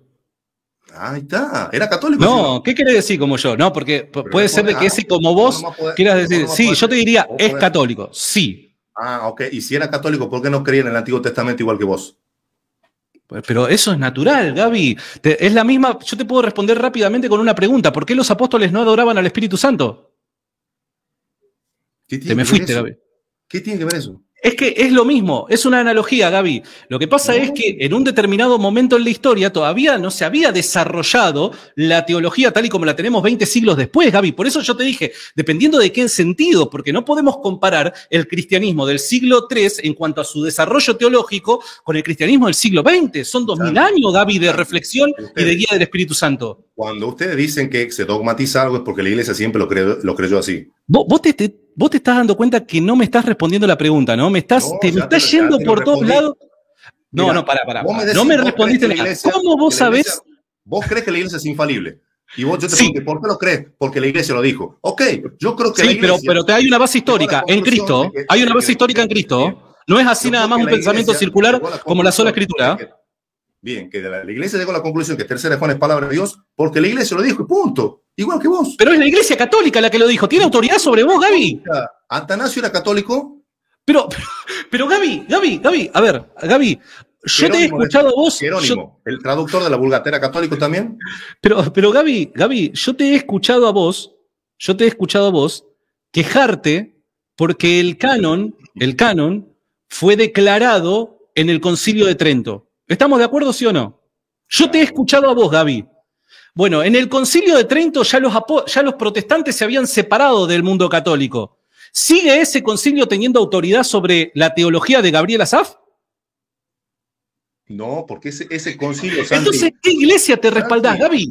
Ahí está, era católico. No, ¿qué quiere decir como yo? No, porque puede ser que ese como vos quieras decir, sí, yo te diría, es católico, sí. Ah, ok, y si era católico, ¿por qué no creía en el Antiguo Testamento igual que vos? Pues, pero eso es natural, Gaby. es la misma, yo te puedo responder rápidamente con una pregunta. ¿Por qué los apóstoles no adoraban al Espíritu Santo? ¿Qué te me fuiste, ¿Qué tiene que ver eso? Es que es lo mismo, es una analogía, Gaby. Lo que pasa es que en un determinado momento en la historia todavía no se había desarrollado la teología tal y como la tenemos 20 siglos después, Gaby. Por eso yo te dije, dependiendo de qué sentido, porque no podemos comparar el cristianismo del siglo III en cuanto a su desarrollo teológico con el cristianismo del siglo XX. Son 2000 años, Gaby, de reflexión y de guía del Espíritu Santo. Cuando ustedes dicen que se dogmatiza algo es porque la iglesia siempre lo, creyó, así. Vos, te vos te estás dando cuenta que no me estás respondiendo la pregunta, ¿no? Me estás, te, me estás yendo por todos lados. No, no, pará, pará. no me respondiste la ¿Cómo vos sabés? vos crees que la iglesia es infalible. Y vos, yo te digo pregunto, ¿por qué lo crees? Porque la iglesia lo dijo. Ok, yo creo que sí, pero, pero te hay una base histórica en Cristo. hay una base histórica en Cristo. No es así nada más un pensamiento circular como la sola escritura. Bien, que la, iglesia llegó a la conclusión que tercera de Juan es palabra de Dios porque la iglesia lo dijo y punto. Igual que vos. Pero es la iglesia católica la que lo dijo. ¿Tiene autoridad sobre vos, Gaby? Antanasio era católico. Pero, pero, pero Gaby, Gaby, Gaby, a ver, Gaby, yo te he escuchado a vos. Jerónimo, el traductor de la vulgatera católico también. Pero, pero Gaby, Gaby, yo te he escuchado a vos, yo te he escuchado a vos quejarte porque el canon, el canon, fue declarado en el Concilio de Trento. ¿Estamos de acuerdo, sí o no? Yo te he escuchado a vos, Gaby. Bueno, en el concilio de Trento ya los, protestantes se habían separado del mundo católico. ¿Sigue ese concilio teniendo autoridad sobre la teología de Gabriel Asaf? No, porque ese, concilio... Entonces, ¿qué iglesia te respaldás, Gaby?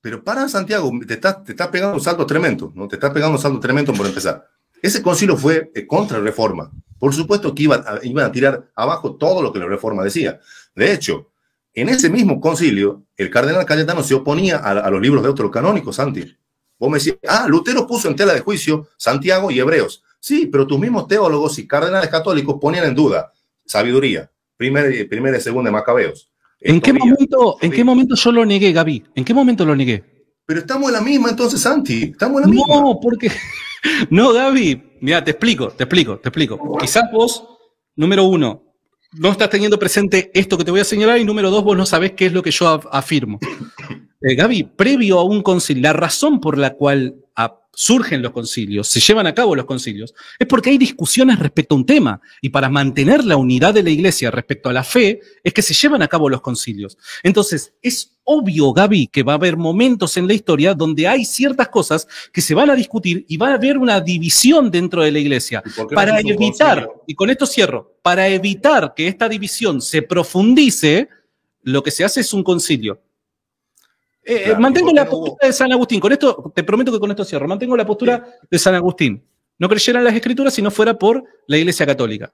Pero para, Santiago, te estás, te estás pegando un salto tremendo, ¿no? Te estás pegando un salto tremendo por empezar. Ese concilio fue eh, contra la reforma. Por supuesto que iban a, iban a tirar abajo todo lo que la reforma decía. De hecho, en ese mismo concilio, el cardenal Cayetano se oponía a, los libros de otros canónicos, Santi. Vos me decís, ah, Lutero puso en tela de juicio Santiago y Hebreos. Sí, pero tus mismos teólogos y cardenales católicos ponían en duda sabiduría, eh, primera, y segunda de Macabeos. ¿En qué, momento, ¿En qué momento yo lo negué, Gaby? ¿En qué momento lo negué? Pero estamos en la misma entonces, Santi. Estamos en la misma. No, porque. No, Gaby. Mira, te explico, te explico, te explico. Quizás vos, número uno, no estás teniendo presente esto que te voy a señalar y número dos, vos no sabés qué es lo que yo afirmo. Eh, Gaby, previo a un concilio, la razón por la cual ah, surgen los concilios, se llevan a cabo los concilios, es porque hay discusiones respecto a un tema. Y para mantener la unidad de la iglesia respecto a la fe, es que se llevan a cabo los concilios. Entonces, es obvio, Gaby, que va a haber momentos en la historia donde hay ciertas cosas que se van a discutir y va a haber una división dentro de la iglesia. Para evitar, y con esto cierro, para evitar que esta división se profundice, lo que se hace es un concilio. Eh, eh, mantengo la postura de San Agustín, con esto, te prometo que con esto cierro, mantengo la postura de San Agustín. No creyeran las escrituras si no fuera por la Iglesia Católica.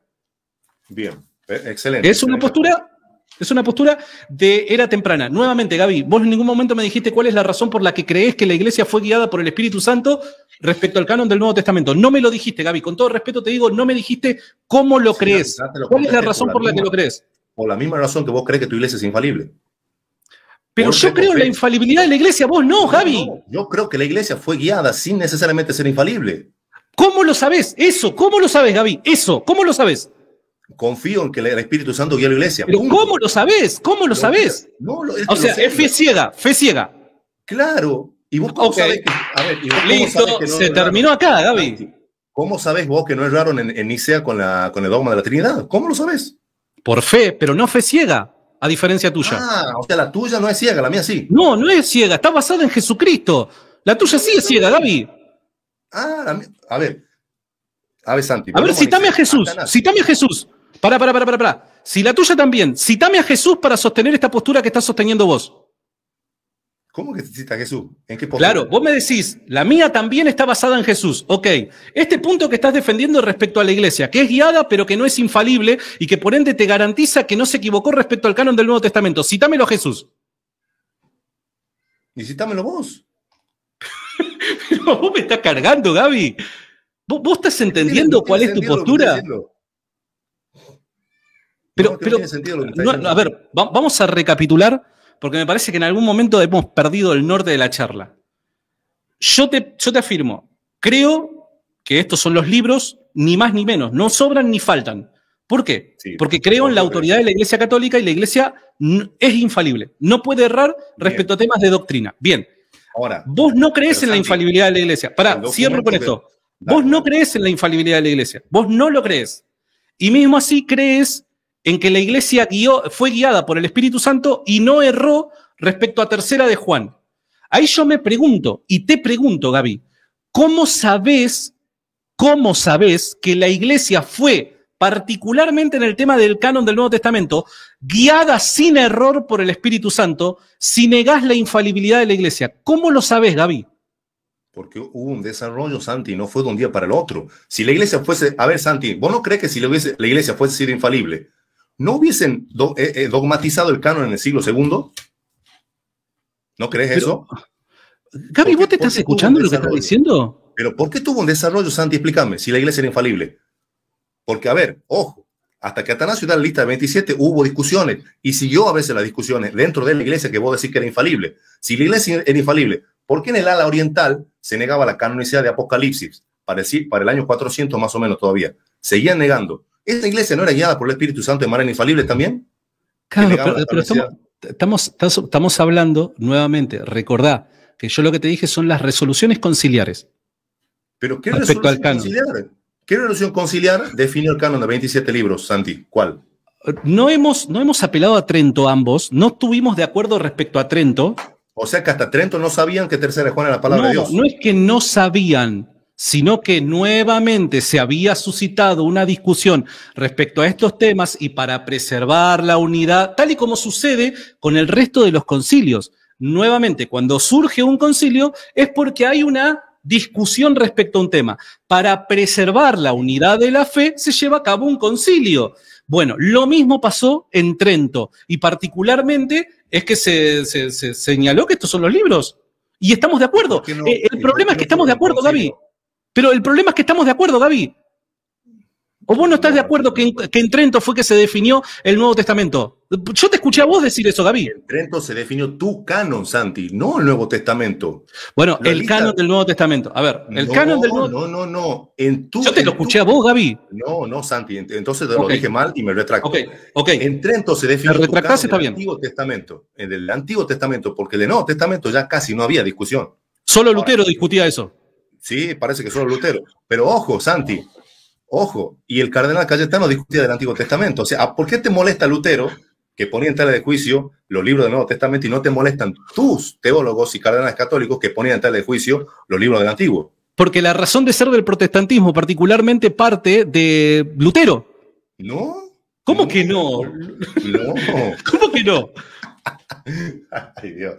Bien, eh, excelente. Es una postura es una postura de era temprana. Nuevamente, Gaby, vos en ningún momento me dijiste cuál es la razón por la que crees que la iglesia fue guiada por el Espíritu Santo respecto al canon del Nuevo Testamento. No me lo dijiste, Gaby. Con todo respeto te digo, no me dijiste cómo lo crees. ¿Cuál es la razón por la, que lo crees? Por la misma razón que vos crees que tu iglesia es infalible. Pero yo creo en la infalibilidad de la iglesia, vos no, Gaby. yo creo que la iglesia fue guiada sin necesariamente ser infalible. ¿Cómo lo sabes? Eso, ¿cómo lo sabes, Gaby? Eso, ¿cómo lo sabes? confío en que el Espíritu Santo guía a la iglesia. Pero ¿cómo lo sabes? ¿Cómo lo sabes? o sea, es fe ciega, fe ciega. Claro. Y vos cómo sabés que, Listo, se terminó acá, Gaby. ¿Cómo sabés vos que no erraron en, en Nicea con, la, con el dogma de la Trinidad? ¿Cómo lo sabes? Por fe, pero no fe ciega, a diferencia tuya. Ah, o sea, la tuya no es ciega, la mía sí. No, no es ciega, está basada en Jesucristo. La tuya sí es ciega, Gaby. Ah, a ver. A ver, Santi. A ver, citame a Jesús, citame a Jesús. Para, para, para, para, para. Si la tuya también, citame a Jesús para sostener esta postura que estás sosteniendo vos. ¿Cómo que cita a Jesús? ¿En qué postura? Claro, vos me decís, la mía también está basada en Jesús. Ok, este punto que estás defendiendo respecto a la iglesia, que es guiada pero que no es infalible y que por ende te garantiza que no se equivocó respecto al canon del Nuevo Testamento. Citámelo a Jesús. Y citámelo vos. vos me estás cargando, Gaby. vos estás entendiendo cuál es tu postura? Pero, a ver, vamos a recapitular, porque me parece que en algún momento hemos perdido el norte de la charla. Yo te, yo te afirmo, creo que estos son los libros, ni más ni menos, no sobran ni faltan. ¿Por qué? porque creo en la autoridad de la Iglesia Católica y la Iglesia es infalible, no puede errar respecto a temas de doctrina. Bien. Ahora, vos no crees en la infalibilidad de la Iglesia. Pará, cierro con esto. Vos no crees en la infalibilidad de la Iglesia. Vos no lo crees. Y mismo así crees en que la iglesia fue guiada por el Espíritu Santo y no erró respecto a tercera de Juan. Ahí yo me pregunto, y te pregunto, Gaby, ¿cómo sabes, cómo sabes que la iglesia fue, particularmente en el tema del canon del Nuevo Testamento, guiada sin error por el Espíritu Santo, si negás la infalibilidad de la iglesia? ¿Cómo lo sabes, Gaby? Porque hubo un desarrollo, Santi, no fue de un día para el otro. Si la iglesia fuese, a ver, Santi, ¿vos no crees que si la iglesia fuese ser infalible, ¿no hubiesen eh, eh, dogmatizado el canon en el siglo segundo? ¿No crees eso? Gaby, ¿vos te estás escuchando lo que estás diciendo? Pero ¿por qué tuvo un desarrollo, Santi? Explícame, si la iglesia era infalible. Porque, a ver, ojo, hasta que Atanasio la lista de 27 hubo discusiones y siguió a veces las discusiones dentro de la iglesia que vos decís que era infalible. Si la iglesia era infalible, ¿por qué en el ala oriental se negaba la canonicidad de Apocalipsis para, decir, para el año 400 más o menos todavía? Seguían negando. ¿Esta iglesia no era guiada por el Espíritu Santo de manera infalible también? Claro, pero, estamos, estamos, hablando nuevamente, recordá que yo lo que te dije son las resoluciones conciliares. Pero ¿qué resolución conciliar? ¿Qué resolución conciliar definió el canon de 27 libros, Santi? ¿Cuál? No hemos, no hemos apelado a Trento ambos, no estuvimos de acuerdo respecto a Trento. O sea que hasta Trento no sabían que Tercera Juan era la palabra de Dios. No es que no sabían, sino que nuevamente se había suscitado una discusión respecto a estos temas y para preservar la unidad, tal y como sucede con el resto de los concilios. Nuevamente, cuando surge un concilio es porque hay una discusión respecto a un tema. Para preservar la unidad de la fe se lleva a cabo un concilio. Bueno, lo mismo pasó en Trento y particularmente es que se, señaló que estos son los libros. Y estamos de acuerdo. Eh, el eh, problema es que estamos de acuerdo, Gaby. Pero el problema es que estamos de acuerdo, Gaby. ¿O vos no estás de acuerdo que en, Trento fue que se definió el Nuevo Testamento? Yo te escuché a vos decir eso, Gaby. En Trento se definió tu canon, Santi, no el Nuevo Testamento. Bueno, el canon del Nuevo Testamento. A ver, el canon del Nuevo No, no, no. Yo te lo escuché a vos, Gaby. No, no, Santi. Entonces te lo dije mal y me retracto. Ok, ok. En Trento se definió el Antiguo Testamento. En el Antiguo Testamento, porque el Nuevo Testamento ya casi no había discusión. Solo Lutero discutía eso. Sí, parece que solo Lutero. Pero ojo, Santi, ojo, y el cardenal Cayetano discutía del Antiguo Testamento. O sea, ¿por qué te molesta Lutero, que ponía en tela de juicio los libros del Nuevo Testamento, y no te molestan tus teólogos y cardenales católicos que ponían en tela de juicio los libros del Antiguo? Porque la razón de ser del protestantismo particularmente parte de Lutero. No. ¿Cómo que no? No. ¿Cómo que no? Ay, Dios.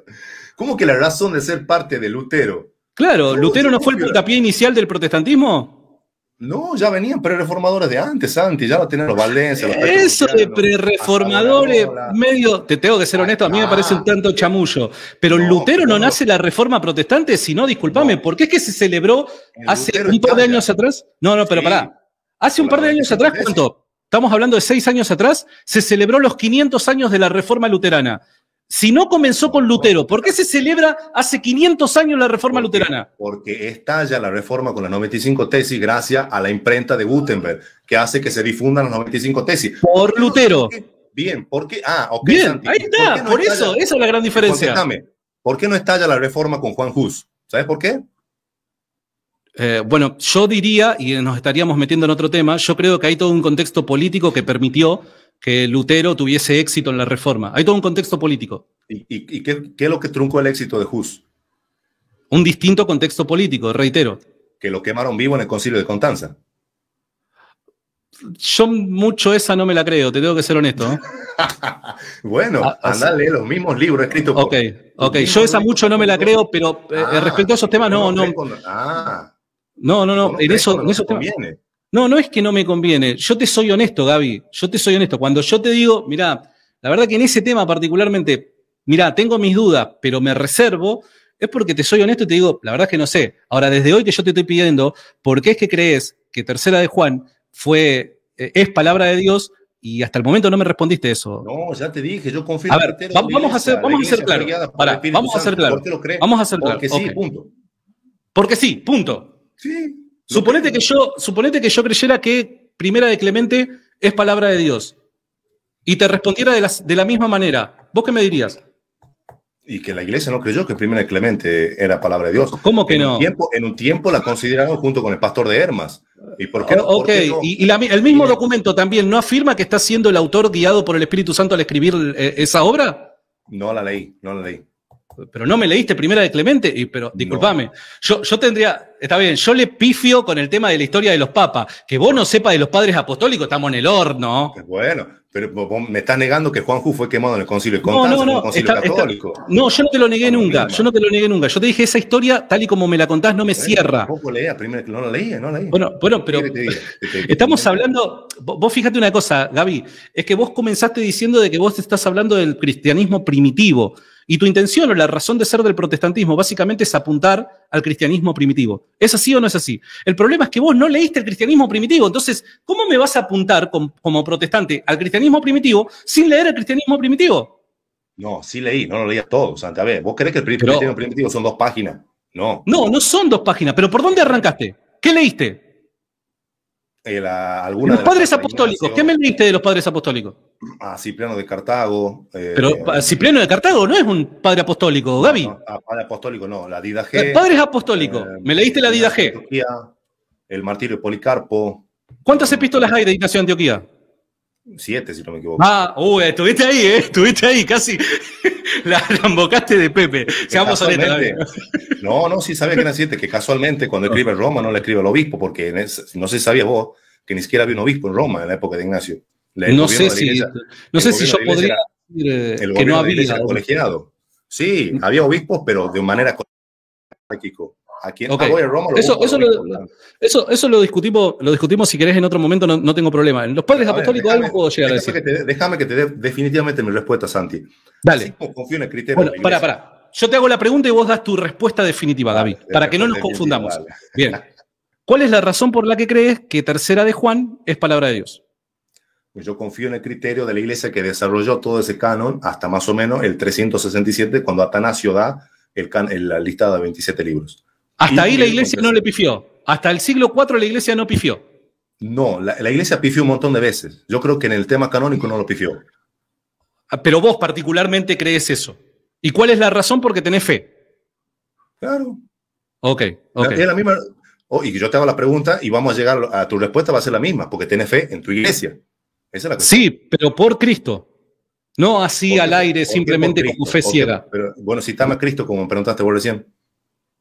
¿Cómo que la razón de ser parte de Lutero Claro, ¿Lutero no fue el puntapié inicial del protestantismo? No, ya venían prereformadores de antes, antes, ya lo tenían los Valencia. Eso de prereformadores, medio, te tengo que ser honesto, a mí me parece un tanto chamullo. Pero Lutero no, nace la reforma protestante, si discúlpame, no. ¿por qué es que se celebró hace un par de años atrás? No, no, pero pará. Hace un par de años atrás, ¿cuánto? Estamos hablando de seis años atrás, se celebró los 500 años de la reforma luterana. Si no comenzó con Lutero, ¿por qué se celebra hace 500 años la reforma luterana? Porque estalla la reforma con las 95 tesis gracias a la imprenta de Gutenberg, que hace que se difundan las 95 tesis. Por Lutero. Bien, ¿por qué? Ah, ok. Bien, ahí está, por, eso, esa es la gran diferencia. ¿por qué no estalla la reforma con Juan Hus? ¿Sabes por qué? Eh, bueno, yo diría, y nos estaríamos metiendo en otro tema, yo creo que hay todo un contexto político que permitió que Lutero tuviese éxito en la reforma. Hay todo un contexto político. ¿Y, qué, es lo que truncó el éxito de Hus? Un distinto contexto político, reitero. Que lo quemaron vivo en el concilio de Constanza. Yo mucho esa no me la creo, te tengo que ser honesto. ¿eh? bueno, ah, andale, los mismos libros escritos por... Ok, ok, yo esa mucho no me la creo, pero eh, ah, respecto a esos temas no, no. No, no, no, no ah. en eso, en esos temas... No, no es que no me conviene. Yo te soy honesto, Gaby. Yo te soy honesto. Cuando yo te digo, mira, la verdad que en ese tema particularmente, mira, tengo mis dudas, pero me reservo, es porque te soy honesto y te digo, la verdad es que no sé. Ahora, desde hoy que yo te estoy pidiendo, ¿por qué es que crees que Tercera de Juan fue, eh, es palabra de Dios y hasta el momento no me respondiste eso. No, ya te dije, yo confío. en vamos a hacer vamos a claro. vamos, a hacer claro. vamos a Porque sí, punto. Porque sí, punto. Sí. Suponete que yo, suponete que yo creyera que Primera de Clemente es palabra de Dios y te respondiera de la, de la misma manera. ¿Vos qué me dirías? Y que la iglesia no creyó que Primera de Clemente era palabra de Dios. ¿Cómo que no? en un tiempo la consideraron junto con el pastor de Hermas. ¿Y por qué, no? Oh, y, y el mismo documento también no afirma que está siendo el autor guiado por el Espíritu Santo al escribir eh, esa obra? No la leí, no la leí pero no me leíste primera de Clemente, y, pero discúlpame. yo, yo tendría, está bien, yo le pifio con el tema de la historia de los papas, que vos no sepas de los padres apostólicos, estamos en el horno. Bueno, pero vos me estás negando que Juan Ju fue quemado en el concilio de no, en el concilio católico. no, yo no te lo negué nunca, yo no te lo negué nunca, yo te dije esa historia tal y como me la contás no me cierra. Tampoco leía, primero, no la leía, no la leía. Bueno, pero estamos hablando, vos fíjate una cosa, Gaby, es que vos comenzaste diciendo de que vos estás hablando del cristianismo primitivo. Y tu intención o la razón de ser del protestantismo básicamente es apuntar al cristianismo primitivo. ¿Es así o no es así? El problema es que vos no leíste el cristianismo primitivo. Entonces, ¿cómo me vas a apuntar como, protestante al cristianismo primitivo sin leer el cristianismo primitivo? No, sí leí, no lo leía todo, Santa. A ver, ¿vos crees que el cristianismo primitivo son dos páginas? No. No, no son dos páginas. ¿Pero por dónde arrancaste? ¿Qué leíste? Eh, los padres apostólicos, ¿qué me leíste de los padres apostólicos? A ah, Cipriano de Cartago. Eh, Pero ah, Cipriano de Cartago no es un padre apostólico, Gaby. Ah, padre apostólico no, la Dida G. Eh, padres apostólicos, me leíste la Dida G. el martirio de Policarpo. ¿Cuántas epístolas hay de Ignacio de Antioquía? Siete, si no me equivoco. Ah, estuviste ahí, ¿eh? estuviste ahí, casi. la, embocaste de Pepe. Seamos honestos. No, no, sí sabía que era que casualmente cuando escribe Roma no le escribe al obispo, porque no se sabía vos que ni siquiera había un obispo en Roma en la época de Ignacio. no, sé si, no sé si yo podría decir eh, que no había. colegiado. Sí, había obispos, pero de manera eso, eso, lo, discutimos, lo discutimos si querés en otro momento, no, tengo problema. En los padres apostólicos algo puedo llegar a decir. déjame que te dé definitivamente mi respuesta, Santi. Dale. Pues, confío en el criterio. Bueno, pará, pará. Yo te hago la pregunta y vos das tu respuesta definitiva, David, para que no nos confundamos. Bien. ¿Cuál es la razón por la que crees que tercera de Juan es palabra de Dios? Pues yo confío en el criterio de la iglesia que desarrolló todo ese canon hasta más o menos el 367, cuando Atanasio da el la lista de 27 libros. Hasta ahí la iglesia no le pifió. Hasta el siglo IV la iglesia no pifió. No, la, iglesia pifió un montón de veces. Yo creo que en el tema canónico no lo pifió. Ah, pero vos particularmente crees eso. ¿Y cuál es la razón porque tenés fe? Claro. Ok, ok. Es la oh, y yo te hago la pregunta y vamos a llegar a tu respuesta, va a ser la misma, porque tenés fe en tu iglesia. Sí, pero por Cristo. No así al aire, simplemente tu fe ciega. Pero, bueno, si está más Cristo, como preguntaste vos recién.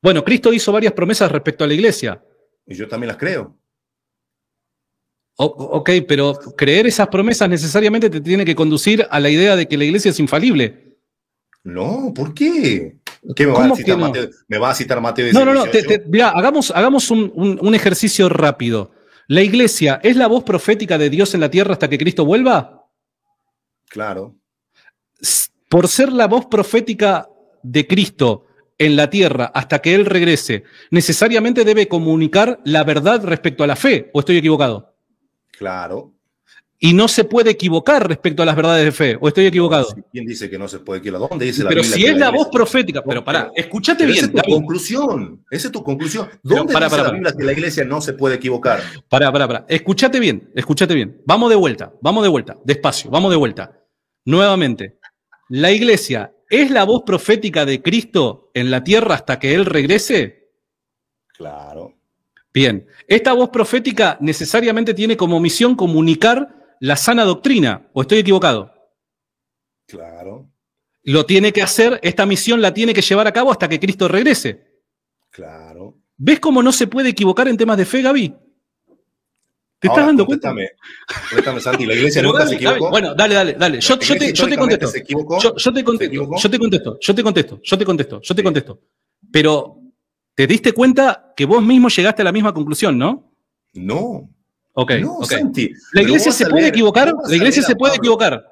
Bueno, Cristo hizo varias promesas respecto a la iglesia. Y yo también las creo. ok, pero creer esas promesas necesariamente te tiene que conducir a la idea de que la iglesia es infalible. No, ¿por qué? ¿Qué me, va a citar Mateo? me no, no, no, hagamos, un ejercicio rápido. ¿La iglesia es la voz profética de Dios en la tierra hasta que Cristo vuelva? Claro. Por ser la voz profética de Cristo, en la tierra hasta que Él regrese, necesariamente debe comunicar la verdad respecto a la fe, o estoy equivocado. Claro. Y no se puede equivocar respecto a las verdades de fe, o estoy equivocado. ¿Quién dice que no se puede equivocar? ¿Dónde dice la Pero si es la, voz profética, pero para escúchate bien. Esa conclusión, esa es tu conclusión. ¿Dónde para, dice la Biblia que la iglesia no se puede equivocar? Para pará, pará. Escúchate bien, escúchate bien. Vamos de vuelta, vamos de vuelta, despacio, vamos de vuelta. Nuevamente, la iglesia ¿Es la voz profética de Cristo en la tierra hasta que Él regrese? Claro. Bien, esta voz profética necesariamente tiene como misión comunicar la sana doctrina, ¿o estoy equivocado? Claro. Lo tiene que hacer, esta misión la tiene que llevar a cabo hasta que Cristo regrese. Claro. ¿Ves cómo no se puede equivocar en temas de fe, Gaby? ¿Te estás dando cuenta? cuéntame, Santi, la iglesia nunca se equivocó. Bueno, dale, dale, dale. Yo, te, contesto. Yo, te contesto yo te contesto, yo te contesto, yo te contesto, yo te contesto. Pero te diste cuenta que vos mismo llegaste a la misma conclusión, ¿no? No. Ok, ¿La iglesia se puede equivocar? La iglesia se puede equivocar.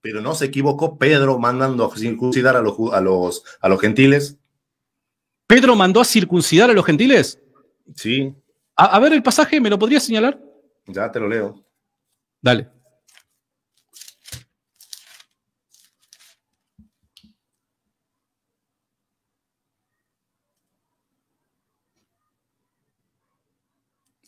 Pero no se equivocó Pedro mandando a circuncidar a los, a los, a los gentiles. ¿Pedro mandó a circuncidar a los gentiles? Sí. A, a ver el pasaje, ¿me lo podrías señalar? Ya te lo leo. Dale.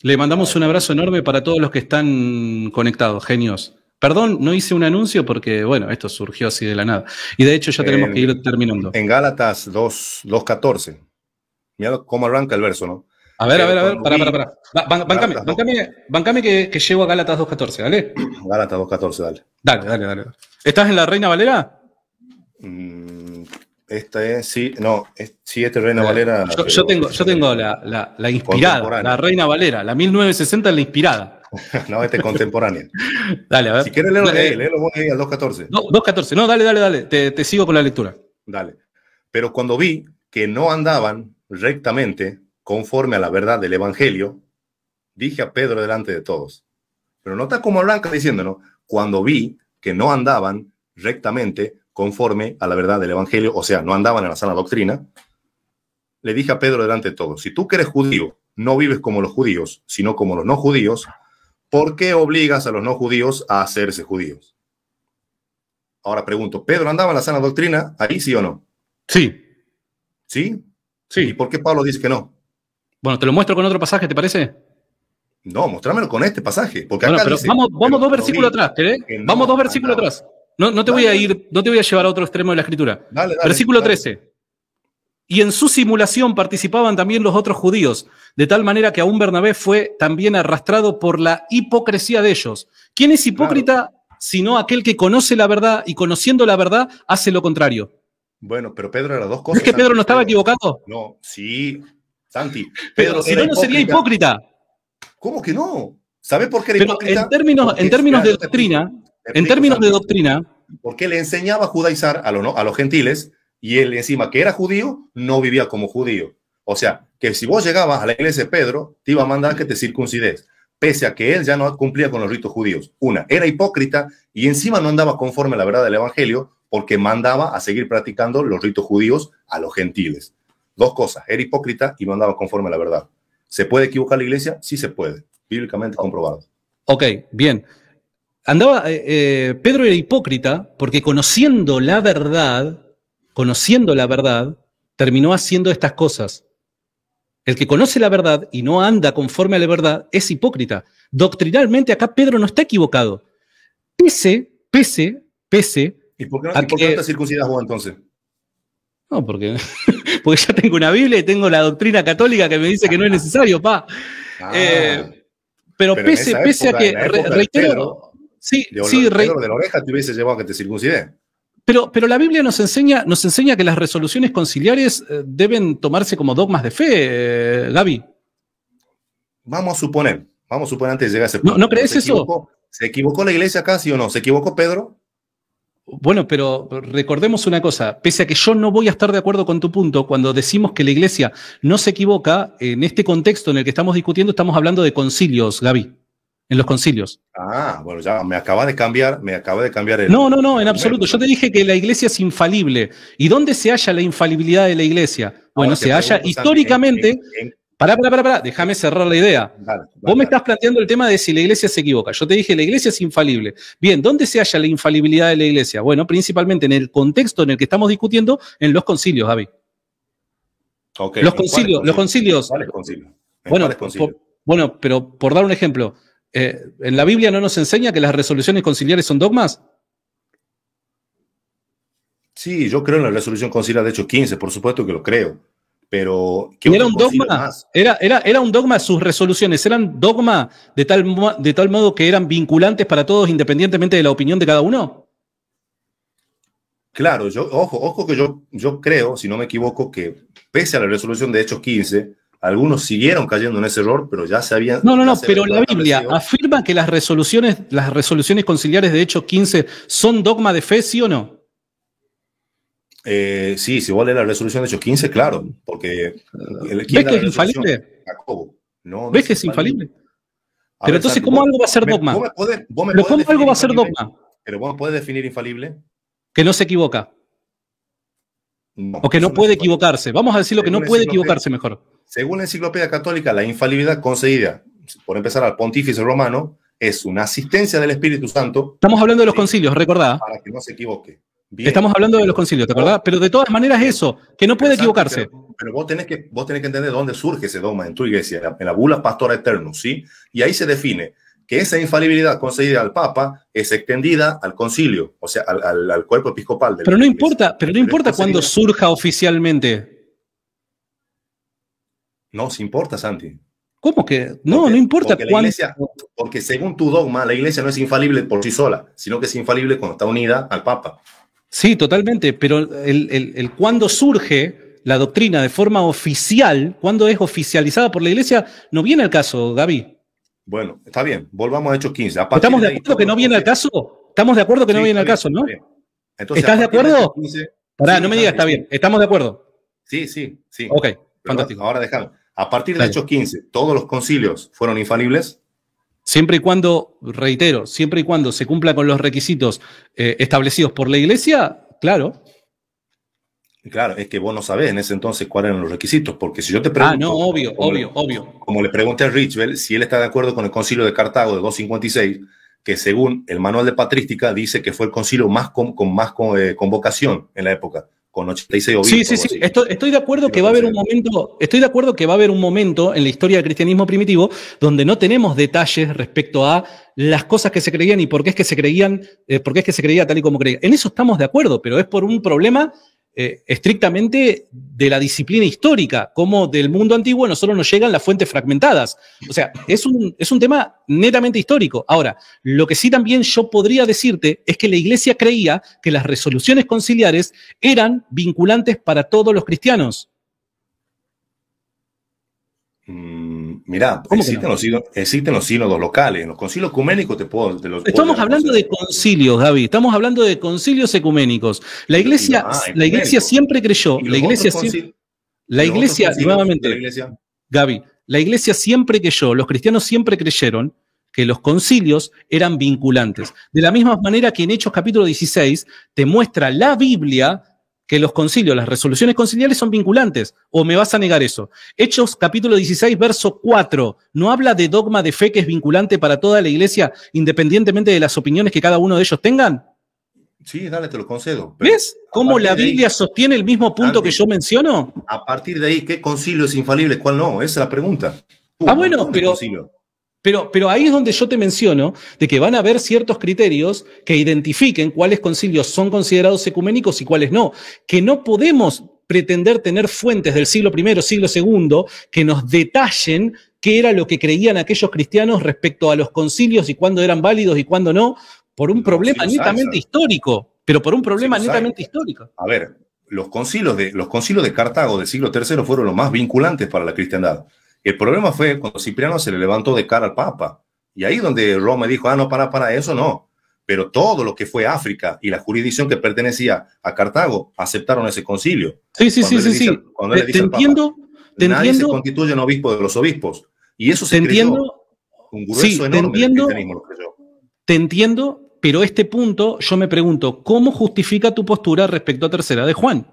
Le mandamos un abrazo enorme para todos los que están conectados, genios. Perdón, no hice un anuncio porque, bueno, esto surgió así de la nada. Y de hecho ya tenemos que ir terminando. En Gálatas 2.14, mira cómo arranca el verso, ¿no? A ver, a ver, a ver, pará, pará, pará. bancame, bancame, que, que, a Galatas 2.14, ¿vale? Galatas 2.14, dale. Dale, dale, dale. ¿Estás en la Reina Valera? Mm, esta es, sí, no, sí, este es Reina Valera. Yo, tengo, yo tengo la, la, inspirada, la Reina Valera, la 1960 es la inspirada. no, esta es contemporánea. dale, a ver. Si quieres leerlo, dale, eh, léelo vos ahí al 2.14. No, 2.14, no, dale, dale, dale, te, te sigo con la lectura. Dale. Pero cuando vi que no andaban rectamente, conforme a la verdad del Evangelio, dije a Pedro delante de todos. Pero nota como Blanca diciéndonos, cuando vi que no andaban rectamente conforme a la verdad del Evangelio, o sea, no andaban en la sana doctrina, le dije a Pedro delante de todos, si tú que eres judío no vives como los judíos, sino como los no judíos, ¿por qué obligas a los no judíos a hacerse judíos? Ahora pregunto, ¿Pedro andaba en la sana doctrina ahí, sí o no? Sí. ¿Sí? Sí. ¿Y por qué Pablo dice que no? Bueno, te lo muestro con otro pasaje, ¿te parece? No, mostrámelo con este pasaje. Porque vamos, dos versículos atrás, ¿querés? vamos dos versículos atrás. No, no te voy a ir, no te voy a llevar a otro extremo de la escritura. Versículo 13. Y en su simulación participaban también los otros judíos, de tal manera que aún Bernabé fue también arrastrado por la hipocresía de ellos. ¿Quién es hipócrita sino aquel que conoce la verdad y conociendo la verdad hace lo contrario? Bueno, pero Pedro era dos cosas. ¿Es que Pedro no estaba equivocado? No, sí, Santi. Pero si no, sería hipócrita. ¿Cómo que no? ¿Sabe por qué era hipócrita? En términos, en términos de doctrina, en términos de doctrina. Porque le enseñaba a judaizar a, a los gentiles y él encima que era judío, no vivía como judío. O sea, que si vos llegabas a la iglesia de Pedro, te iba a mandar que te circuncides, pese a que él ya no cumplía con los ritos judíos. Una, era hipócrita y encima no andaba conforme a la verdad del Evangelio porque mandaba a seguir practicando los ritos judíos a los gentiles. Dos cosas, era hipócrita y no andaba conforme a la verdad. ¿Se puede equivocar la iglesia? Sí se puede, bíblicamente oh. comprobado. Ok, bien. Andaba, eh, eh, Pedro era hipócrita porque conociendo la verdad, conociendo la verdad, terminó haciendo estas cosas. El que conoce la verdad y no anda conforme a la verdad es hipócrita. Doctrinalmente acá Pedro no está equivocado. Pese, pese, pese. ¿Y por qué no, circuncidas vos entonces? No, porque porque ya tengo una Biblia y tengo la doctrina católica que me dice que no es necesario, pa. Ah. Eh, pero, pese, pese a que, reitero, Pedro, sí, de sí, de la oreja te hubiese llevado a que te circuncide. Pero, pero, la Biblia nos enseña, nos enseña que las resoluciones conciliares eh, deben tomarse como dogmas de fe, eh, Gaby. Vamos a suponer, vamos a suponer antes de llegar a ese ¿No, crees eso? ¿Se equivocó la iglesia acá, sí o no? ¿Se equivocó Pedro? Bueno, pero recordemos una cosa, pese a que yo no voy a estar de acuerdo con tu punto, cuando decimos que la iglesia no se equivoca, en este contexto en el que estamos discutiendo estamos hablando de concilios, Gaby, en los concilios. Ah, bueno, ya me acaba de cambiar, me acaba de cambiar el... No, no, no, en absoluto. Yo te dije que la iglesia es infalible. ¿Y dónde se halla la infalibilidad de la iglesia? Bueno, se halla históricamente... Pará, pará, pará, pará. déjame cerrar la idea. Vos me estás planteando el tema de si la iglesia se equivoca. Yo te dije, la iglesia es infalible. Bien, ¿dónde se halla la infalibilidad de la iglesia? Bueno, principalmente en el contexto en el que estamos discutiendo, en los concilios, David. los, concilios, los concilios, concilios. Bueno, pero por dar un ejemplo, eh, ¿en la Biblia no nos enseña que las resoluciones conciliares son dogmas? Sí, yo creo en la resolución conciliar, de hecho 15, por supuesto que lo creo pero era un dogma era, era, era, un dogma sus resoluciones eran dogma de tal de tal modo que eran vinculantes para todos independientemente de la opinión de cada uno claro yo ojo ojo que yo yo creo si no me equivoco que pese a la resolución de hechos 15 algunos siguieron cayendo en ese error, pero ya se habían. No, no, no, pero la Biblia afirma que las resoluciones, las resoluciones conciliares de Hechos 15 son dogma de fe, ¿sí o no? Eh, sí, si vos lees la resolución de hecho 15, claro, porque... El, ¿Ves que es infalible? ¿Ves que es infalible? pero entonces, ¿cómo algo va a ser dogma? ¿cómo algo va a ser dogma? Pero vos puedes definir infalible. Que no se equivoca. o que no puede equivocarse. Vamos a decir lo que no puede equivocarse mejor. Según la Enciclopedia Católica, la infalibilidad concedida, por empezar al pontífice romano, es una asistencia del Espíritu Santo. Estamos hablando de los concilios, recordá. Para que no se equivoque. Estamos hablando de los concilios, ¿te acordás? Pero de todas maneras eso, que no puede equivocarse. Pero, vos, tenés que, vos tenés que entender dónde surge ese dogma en tu iglesia, en la bula pastora eternus, ¿sí? Y ahí se define que esa infalibilidad concedida al Papa es extendida al concilio, o sea, al, cuerpo episcopal. De pero, no importa, pero no importa, cuando cuándo surja oficialmente. No, se importa, Santi. ¿Cómo que? No, no importa cuándo. porque según tu dogma, la iglesia no es infalible por sí sola, sino que es infalible cuando está unida al Papa. Sí, totalmente, pero el, el, cuándo surge la doctrina de forma oficial, cuando es oficializada por la iglesia, no viene al caso, Gaby. Bueno, está bien, volvamos a Hechos 15. ¿Estamos de, acuerdo que no viene al caso? Estamos de acuerdo que no viene al caso, ¿no? ¿Estás de acuerdo? Pará, no me digas, está bien. ¿Estamos de acuerdo? Sí, sí, sí. Ok, fantástico. Ahora déjame. A partir de Hechos 15, todos los concilios fueron infalibles. Siempre y cuando, reitero, siempre y cuando se cumpla con los requisitos eh, establecidos por la iglesia, claro. Claro, es que vos no sabés en ese entonces cuáles eran los requisitos, porque si yo te ah, pregunto. Ah, no, obvio, como obvio, le, obvio. Como le pregunté a Richwell si él está de acuerdo con el concilio de Cartago de 256, que según el manual de patrística dice que fue el concilio más con, más eh, convocación en la época con 86 Sí, sí, sí. Estoy, de acuerdo que va a haber un momento, estoy de acuerdo que va a haber un momento en la historia del cristianismo primitivo donde no tenemos detalles respecto a las cosas que se creían y por qué es que se creían, eh, qué es que se creía tal y como creía. En eso estamos de acuerdo, pero es por un problema eh, estrictamente de la disciplina histórica, como del mundo antiguo no solo nos llegan las fuentes fragmentadas. O sea, es un, es un tema netamente histórico. Ahora, lo que sí también yo podría decirte es que la iglesia creía que las resoluciones conciliares eran vinculantes para todos los cristianos. Mira, mm, mirá, existen, los sínodos, existen los locales, los concilios ecuménicos te puedo... Estamos hablando de concilios, Gaby. Estamos hablando de concilios ecuménicos. La iglesia, la iglesia siempre creyó, la iglesia La iglesia, nuevamente, la iglesia? Gaby, la iglesia siempre creyó, los cristianos siempre creyeron que los concilios eran vinculantes. De la misma manera que en Hechos capítulo 16 te muestra la Biblia que los concilios, las resoluciones conciliales son vinculantes, o me vas a negar eso. Hechos capítulo 16, verso 4, no habla de dogma de fe que es vinculante para toda la iglesia, independientemente de las opiniones que cada uno de ellos tengan. Sí, dale, te lo concedo. ¿Ves cómo la Biblia sostiene el mismo punto que yo menciono? A partir de ahí, ¿qué concilio es infalible? ¿Cuál no? Esa es la pregunta. ah, bueno, pero pero, ahí es donde yo te menciono de que van a haber ciertos criterios que identifiquen cuáles concilios son considerados ecuménicos y cuáles no. Que no podemos pretender tener fuentes del siglo I, siglo II, que nos detallen qué era lo que creían aquellos cristianos respecto a los concilios y cuándo eran válidos y cuándo no, por un problema netamente histórico, pero por un problema netamente histórico. A ver, los concilios, de, los concilios de Cartago del siglo III fueron los más vinculantes para la cristiandad. El problema fue cuando Cipriano se le levantó de cara al Papa. Y ahí donde Roma dijo, ah, no, para, para, eso no. Pero todo lo que fue África y la jurisdicción que pertenecía a Cartago aceptaron ese concilio. Sí, sí, sí, sí, Cuando entiendo, nadie se constituye en obispo de los obispos. Y eso se entiendo, un grueso sí, entiendo, Te entiendo, pero este punto yo me pregunto, ¿cómo justifica tu postura respecto a Tercera de Juan?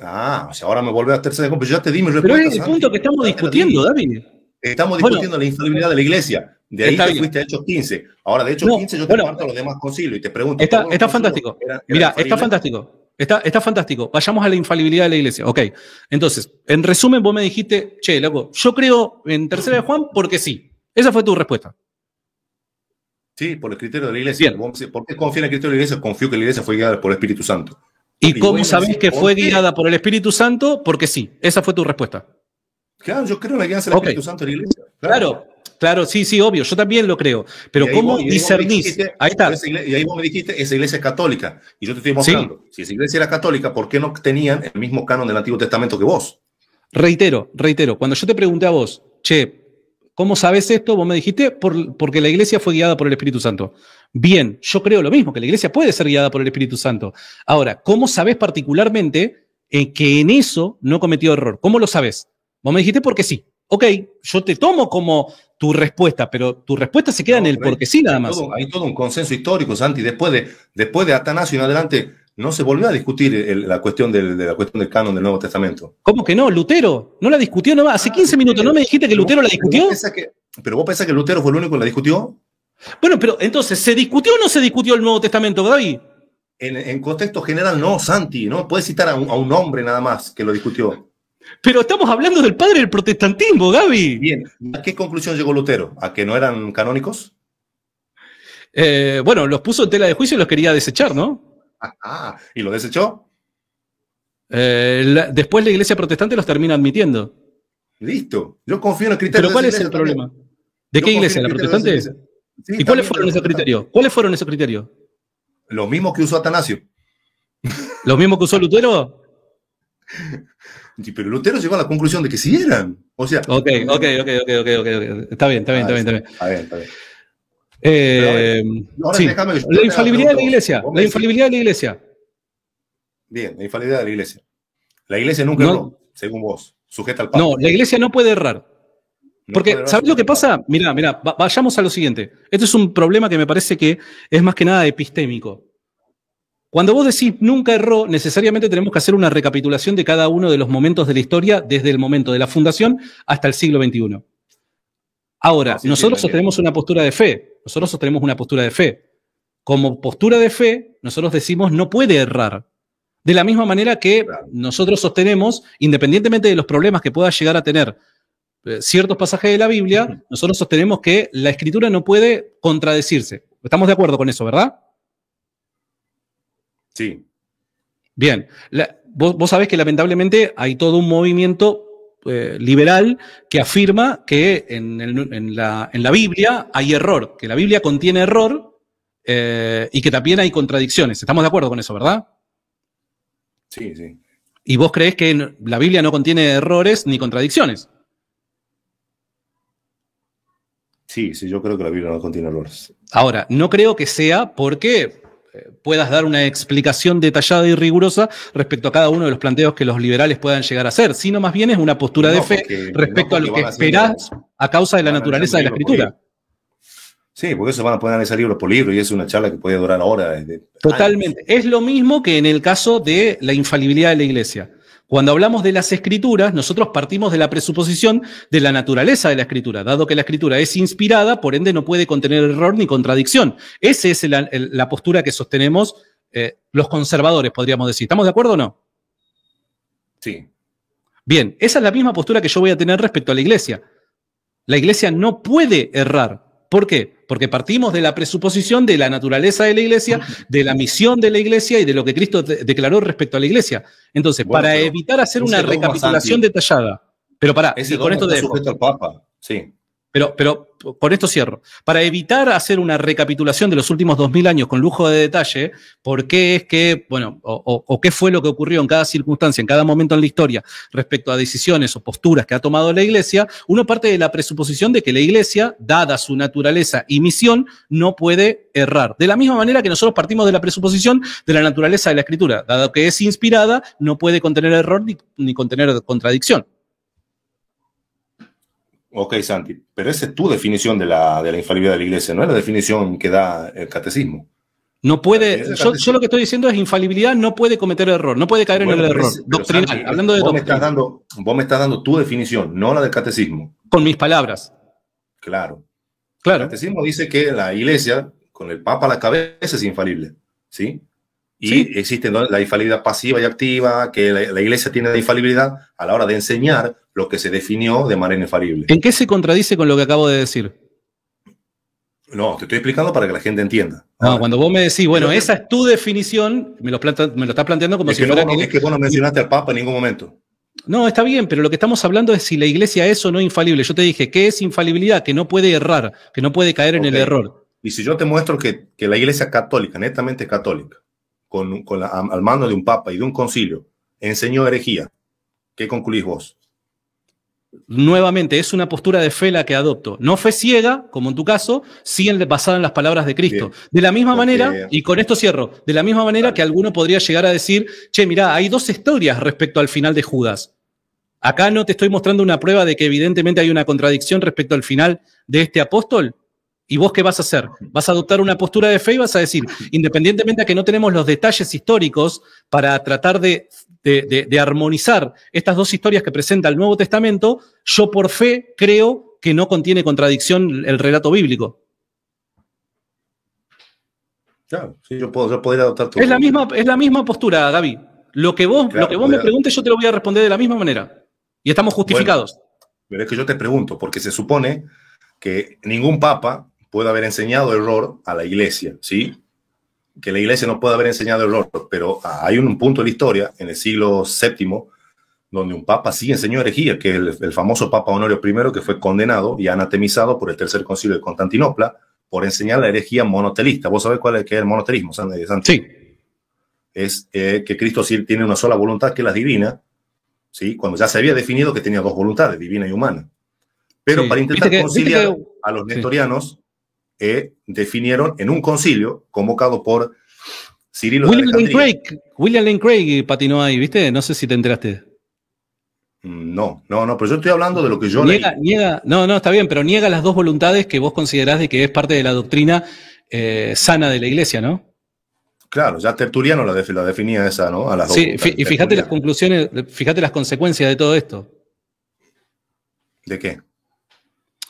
Ah, o sea, ahora me vuelve a tercera de Pero yo ya te di mi respuesta. Pero es el punto que estamos discutiendo, David. Estamos discutiendo la infalibilidad de la iglesia. De ahí te fuiste a Hechos 15. Ahora, de Hechos 15, yo te bueno, a los demás concilios y te pregunto. Está, fantástico. Mira, está fantástico. Está, está fantástico. Vayamos a la infalibilidad de la iglesia. Ok. Entonces, en resumen, vos me dijiste, che, loco, yo creo en tercera de Juan porque sí. Esa fue tu respuesta. Sí, por el criterio de la iglesia. ¿Por qué confío en el criterio de la iglesia? Confío que la iglesia fue guiada por el Espíritu Santo. ¿Y cómo sabés que fue guiada por el Espíritu Santo? Porque sí, esa fue tu respuesta. Claro, yo creo la guía del Espíritu Santo de la iglesia. Claro. claro. sí, sí, obvio, yo también lo creo. Pero ¿cómo discernís? ahí está. y ahí vos me dijiste, esa iglesia es católica. Y yo te estoy mostrando, si esa iglesia era católica, ¿por qué no tenían el mismo canon del Antiguo Testamento que vos? Reitero, reitero, cuando yo te pregunté a vos, che, ¿Cómo sabes esto? Vos me dijiste, porque la iglesia fue guiada por el Espíritu Santo. Bien, yo creo lo mismo, que la iglesia puede ser guiada por el Espíritu Santo. Ahora, ¿cómo sabes particularmente eh, que en eso no cometió error? ¿Cómo lo sabes? Vos me dijiste porque sí. Ok, yo te tomo como tu respuesta, pero tu respuesta se queda en el porque sí nada más. hay todo un consenso histórico, Santi. Después de, después de Atanasio en adelante, no se volvió a discutir la, cuestión del, la cuestión del canon del Nuevo Testamento. ¿Cómo que no? Lutero, no la discutió nomás. Hace 15 ah, minutos, ¿no me dijiste que Lutero la discutió? ¿Pero vos pensás que Lutero fue el único que la discutió? Bueno, pero entonces, ¿se discutió o no se discutió el Nuevo Testamento, Gaby? En, contexto general, no, Santi, ¿no? Puedes citar a un, hombre nada más que lo discutió. Pero estamos hablando del padre del protestantismo, Gaby. Bien, ¿a qué conclusión llegó Lutero? ¿A que no eran canónicos? Eh, bueno, los puso en tela de juicio y los quería desechar, ¿no? Ah, ¿Y lo desechó? Eh, después la iglesia protestante los termina admitiendo. Listo. Yo confío en el criterio. Pero ¿cuál es el problema? ¿De qué iglesia? ¿La protestante? ¿Y cuáles fueron esos criterios? ¿Cuáles fueron esos criterios? Los mismos que usó Atanasio. ¿Los mismos que usó Lutero? Pero Lutero llegó a la conclusión de que sí eran. O sea. Ok, ok, ok, ok, ok, Está bien, está bien, ah, está bien, está bien. Está bien, está bien. Eh, la infalibilidad de la iglesia. La infalibilidad de la iglesia. Bien, la infalibilidad de la iglesia. La iglesia nunca erró, según vos, sujeta al No, la iglesia no puede errar. Porque, lo que pasa? Mirá, mirá, vayamos a lo siguiente. Este es un problema que me parece que es más que nada epistémico. Cuando vos decís nunca erró, necesariamente tenemos que hacer una recapitulación de cada uno de los momentos de la historia, desde el momento de la fundación hasta el siglo XXI. Ahora, nosotros tenemos una postura de fe, nosotros sostenemos una postura de fe. Como postura de fe, nosotros decimos no puede errar. De la misma manera que nosotros sostenemos, independientemente de los problemas que pueda llegar a tener eh, ciertos pasajes de la Biblia, nosotros sostenemos que la escritura no puede contradecirse. Estamos de acuerdo con eso, ¿verdad? Sí. Bien. vos, vos sabés que lamentablemente hay todo un movimiento eh, liberal que afirma que en, la, Biblia hay error, que la Biblia contiene error eh, y que también hay contradicciones. Estamos de acuerdo con eso, ¿verdad? Sí, sí. ¿Y vos crees que la Biblia no contiene errores ni contradicciones? Sí, sí, yo creo que la Biblia no contiene errores. Ahora, no creo que sea porque puedas dar una explicación detallada y rigurosa respecto a cada uno de los planteos que los liberales puedan llegar a hacer, sino más bien es una postura de fe respecto a lo que esperás a causa de la naturaleza de la escritura. Sí, porque eso van a poner ese libro por libro y es una charla que puede durar horas. Totalmente. Es lo mismo que en el caso de la infalibilidad de la iglesia. Cuando hablamos de las escrituras, nosotros partimos de la presuposición de la naturaleza de la escritura, dado que la escritura es inspirada, por ende no puede contener error ni contradicción. Esa es la, postura que sostenemos eh, los conservadores, podríamos decir. ¿Estamos de acuerdo o no? Sí. Bien, esa es la misma postura que yo voy a tener respecto a la iglesia. La iglesia no puede errar, ¿Por qué? Porque partimos de la presuposición de la naturaleza de la iglesia, de la misión de la iglesia y de lo que Cristo declaró respecto a la iglesia. Entonces, para evitar hacer una recapitulación detallada, pero para, con esto de... Papa, sí. Pero, pero con esto cierro. Para evitar hacer una recapitulación de los últimos 2.000 años con lujo de detalle, por qué es que, bueno, o, qué fue lo que ocurrió en cada circunstancia, en cada momento en la historia, respecto a decisiones o posturas que ha tomado la Iglesia, uno parte de la presuposición de que la Iglesia, dada su naturaleza y misión, no puede errar. De la misma manera que nosotros partimos de la presuposición de la naturaleza de la Escritura, dado que es inspirada, no puede contener error ni contener contradicción. Ok, Santi, pero esa es tu definición de la, infalibilidad de la iglesia, no es la definición que da el catecismo. No puede, yo, lo que estoy diciendo es infalibilidad, no puede cometer error, no puede caer en el error. doctrinal, hablando de vos Me estás dando, vos me estás dando tu definición, no la del catecismo. Con mis palabras. Claro. Claro. El catecismo dice que la iglesia, con el papa a la cabeza, es infalible. ¿Sí? Y existe la infalibilidad pasiva y activa, que la, iglesia tiene infalibilidad a la hora de enseñar, lo que se definió de manera infalible. ¿En qué se contradice con lo que acabo de decir? No, te estoy explicando para que la gente entienda. No, cuando vos me decís, bueno, esa es tu definición, me lo, estás planteando como es si fuera... que... Es que vos no mencionaste al Papa en ningún momento. No, está bien, pero lo que estamos hablando es si la iglesia es o no infalible. Yo te dije, ¿qué es infalibilidad? Que no puede errar, que no puede caer en el error. Y si yo te muestro que, la iglesia católica, netamente católica, con, al mando de un papa y de un concilio, enseñó herejía, ¿qué concluís vos? nuevamente, es una postura de fe la que adopto. No fe ciega, como en tu caso, sí basada en las palabras de Cristo. De la misma manera, y con esto cierro, de la misma manera que alguno podría llegar a decir, che, mirá, hay dos historias respecto al final de Judas. Acá no te estoy mostrando una prueba de que evidentemente hay una contradicción respecto al final de este apóstol. ¿Y vos qué vas a hacer? Vas a adoptar una postura de fe y vas a decir, independientemente de que no tenemos los detalles históricos para tratar de de, armonizar estas dos historias que presenta el Nuevo Testamento, yo por fe creo que no contiene contradicción el relato bíblico. Claro, sí, yo, puedo, yo puedo adoptar tu. Es la, misma, es la misma postura, Gaby. Lo que vos, lo que vos me preguntes, yo te lo voy a responder de la misma manera. Y estamos justificados. pero es que yo te pregunto, porque se supone que ningún papa puede haber enseñado error a la iglesia, ¿sí? que la iglesia no puede haber enseñado el error, pero ah, hay un punto de la historia, en el siglo VII, donde un papa sí enseñó herejía, que es el, famoso Papa Honorio I, que fue condenado y anatemizado por el Tercer Concilio de Constantinopla por enseñar la herejía monotelista. ¿Vos sabés cuál es, que es el monotelismo, eh, Sí. Es eh, que Cristo sí tiene una sola voluntad, que es la divina, ¿sí? cuando ya se había definido que tenía dos voluntades, divina y humana. Pero para intentar conciliar a los nestorianos, eh, definieron en un concilio convocado por Cirilo William Lane Craig, William Lane Craig patinó ahí, ¿viste? No sé si te enteraste. Mm, no, no, no, pero yo estoy hablando de lo que yo niega, Niega, no, no, está bien, pero niega las dos voluntades que vos considerás de que es parte de la doctrina eh, sana de la iglesia, ¿no? Claro, ya Tertuliano la, definía esa, ¿no? sí, y fíjate las conclusiones, fíjate las consecuencias de todo esto. ¿De qué?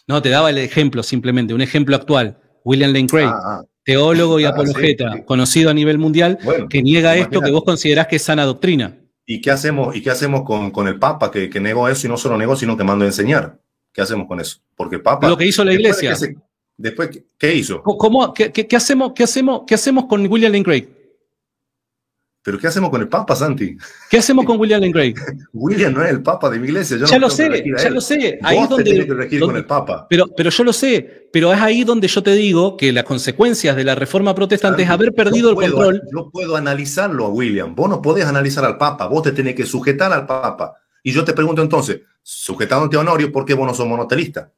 No, te daba el ejemplo simplemente, un ejemplo actual. William Lane Craig, ah, ah. teólogo y ah, apologeta, conocido a nivel mundial, que niega esto que vos considerás que es sana doctrina. ¿Y qué hacemos, y qué hacemos con, el Papa que, negó eso y no solo negó, sino que mandó a enseñar? ¿Qué hacemos con eso? Porque el Papa. Lo que hizo la Iglesia. después, ¿qué hizo? ¿Cómo, qué, hacemos, qué, hacemos, ¿Qué hacemos con William Lane Craig? ¿Pero qué hacemos con el Papa, Santi? ¿Qué hacemos con William Lane William no es el Papa de mi iglesia. Yo ya lo sé, ya lo sé. Ahí es donde, el Papa. Pero, pero yo lo sé, pero es ahí donde yo te digo que las consecuencias de la reforma protestante es haber perdido el control. Yo puedo analizarlo a William. Vos no podés analizar al Papa. Vos te tenés que sujetar al Papa. Y yo te pregunto entonces, sujetándote a Honorio, ¿por qué vos no sos monotelista?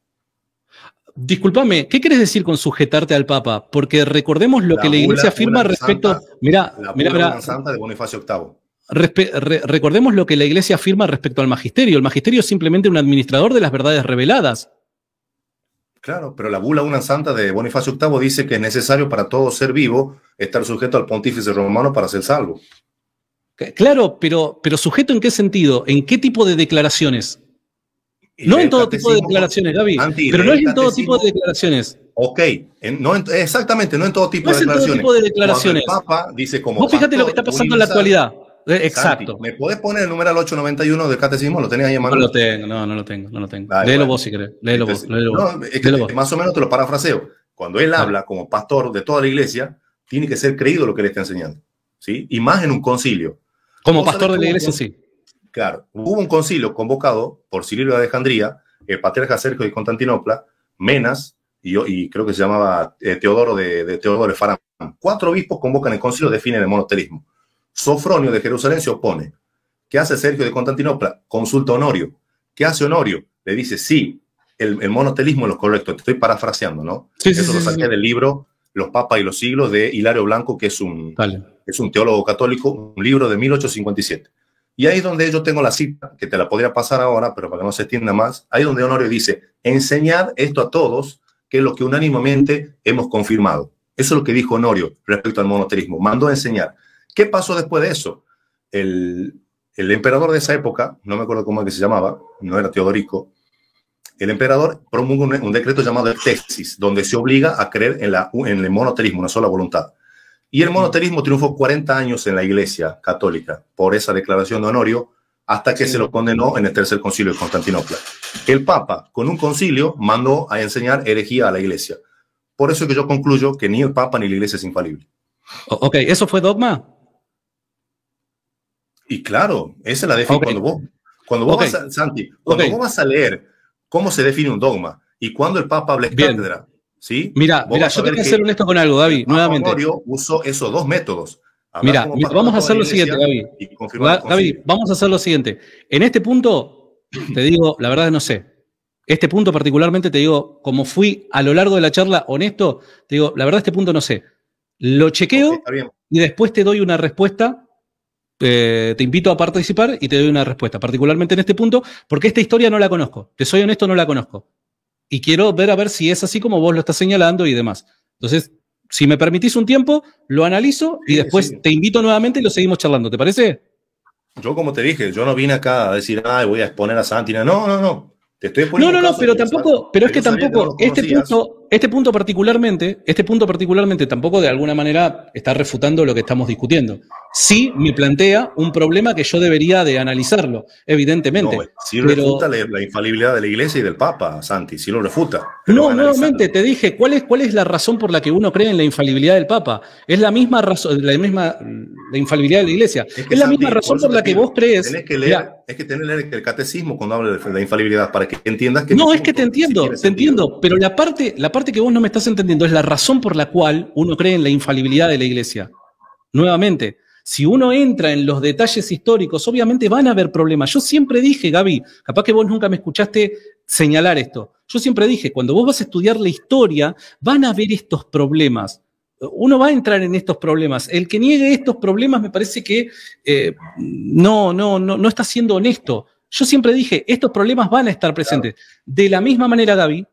Disculpame, ¿qué quieres decir con sujetarte al Papa? Porque recordemos lo que la Iglesia afirma respecto. mira, mira, mira. Santa de Bonifacio VIII. recordemos lo que la Iglesia afirma respecto al magisterio. El magisterio es simplemente un administrador de las verdades reveladas. Claro, pero la bula una santa de Bonifacio VIII dice que es necesario para todo ser vivo estar sujeto al pontífice romano para ser salvo. Claro, pero, pero sujeto en qué sentido, en qué tipo de declaraciones. No en todo tipo de declaraciones, David. Pero no es en todo tipo de declaraciones. Ok, no exactamente, no en todo tipo de declaraciones. Tipo El Papa dice como. Vos fíjate lo que está pasando en la actualidad. Eh, exacto. ¿Me podés poner el numeral 891 del catecismo? ¿Lo tenés ahí en mano? No lo tengo, no, no lo tengo, no lo tengo. léelo vos si querés, léelo vos, Es más o menos te lo parafraseo. Cuando él habla como pastor de toda la iglesia, tiene que ser creído lo que le está enseñando, ¿sí? Y más en un concilio. Como pastor de la iglesia, sí. Claro, mm. hubo un concilio convocado por Silvio de Alejandría, el patriarca Sergio de Constantinopla, Menas, y, creo que se llamaba eh, Teodoro de, Teodoro de Cuatro obispos convocan el concilio, definen el monotelismo. Sofronio de Jerusalén se opone. ¿Qué hace Sergio de Constantinopla? Consulta a Honorio. ¿Qué hace Honorio? Le dice, sí, el, el monotelismo es lo correcto. estoy parafraseando, ¿no? Sí, Eso lo saqué del libro Los Papas y los Siglos de Hilario Blanco, que es un, es un teólogo católico, un libro de 1857. Y ahí es donde yo tengo la cita, que te la podría pasar ahora, pero para que no se extienda más, ahí donde Honorio dice, enseñad esto a todos, que es lo que unánimemente hemos confirmado. Eso es lo que dijo Honorio respecto al monoterismo, mandó a enseñar. ¿Qué pasó después de eso? El, el emperador de esa época, no me acuerdo cómo es que se llamaba, no era Teodorico, el emperador promulgó un, decreto llamado el Tesis, donde se obliga a creer en, la, en el monoteísmo, una sola voluntad. Y el monoteísmo triunfó 40 años en la Iglesia Católica por esa declaración de Honorio, hasta que se lo condenó en el tercer concilio de Constantinopla. El Papa, con un concilio, mandó a enseñar herejía a la Iglesia. Por eso que yo concluyo que ni el Papa ni la Iglesia es infalible. Ok, ¿eso fue dogma? Y claro, esa es la definición. Cuando, vos, cuando, vos vas a, leer cómo se define un dogma y cuando el Papa habla de Mira, mira yo tengo que ser honesto con algo, David, nuevamente. Yo uso esos dos métodos. Mira, vamos a hacer lo siguiente, David. David, vamos a hacer lo siguiente. En este punto, te digo, la verdad no sé. Este punto particularmente, te digo, como fui a lo largo de la charla honesto, te digo, la verdad este punto no sé. Lo chequeo y después te doy una respuesta. Eh, te invito a participar y te doy una respuesta, particularmente en este punto, porque esta historia no la conozco. Te soy honesto, no la conozco y quiero ver a ver si es así como vos lo estás señalando y demás. Entonces, si me permitís un tiempo, lo analizo y después te invito nuevamente y lo seguimos charlando, ¿te parece? Yo, como te dije, yo no vine acá a decir, ay, voy a exponer a Santina. No, no, no no, no, no, pero tampoco, pero es que tampoco, este punto, este punto particularmente, este punto particularmente tampoco de alguna manera está refutando lo que estamos discutiendo. Sí me plantea un problema que yo debería de analizarlo, evidentemente. No, sí refuta la, infalibilidad de la iglesia y del Papa, Santi, si lo refuta. No, nuevamente, te dije, ¿cuál es, ¿cuál es la razón por la que uno cree en la infalibilidad del Papa? Es la misma razón, la misma, infalibilidad de la iglesia. Es, la misma razón por, la que vos crees. Tenés que leer, es que tenés que leer el catecismo cuando habla de la infalibilidad para que no, es que te entiendo, te entiendo, pero la parte, la parte que vos no me estás entendiendo es la razón por la cual uno cree en la infalibilidad de la iglesia. Nuevamente, si uno entra en los detalles históricos, obviamente van a haber problemas. Yo siempre dije, Gaby, capaz que vos nunca me escuchaste señalar esto. Yo siempre dije, cuando vos vas a estudiar la historia, van a haber estos problemas. Uno va a entrar en estos problemas. El que niegue estos problemas me parece que eh, no, no, no, no está siendo honesto yo siempre dije, estos problemas van a estar presentes. De la misma manera, Gaby,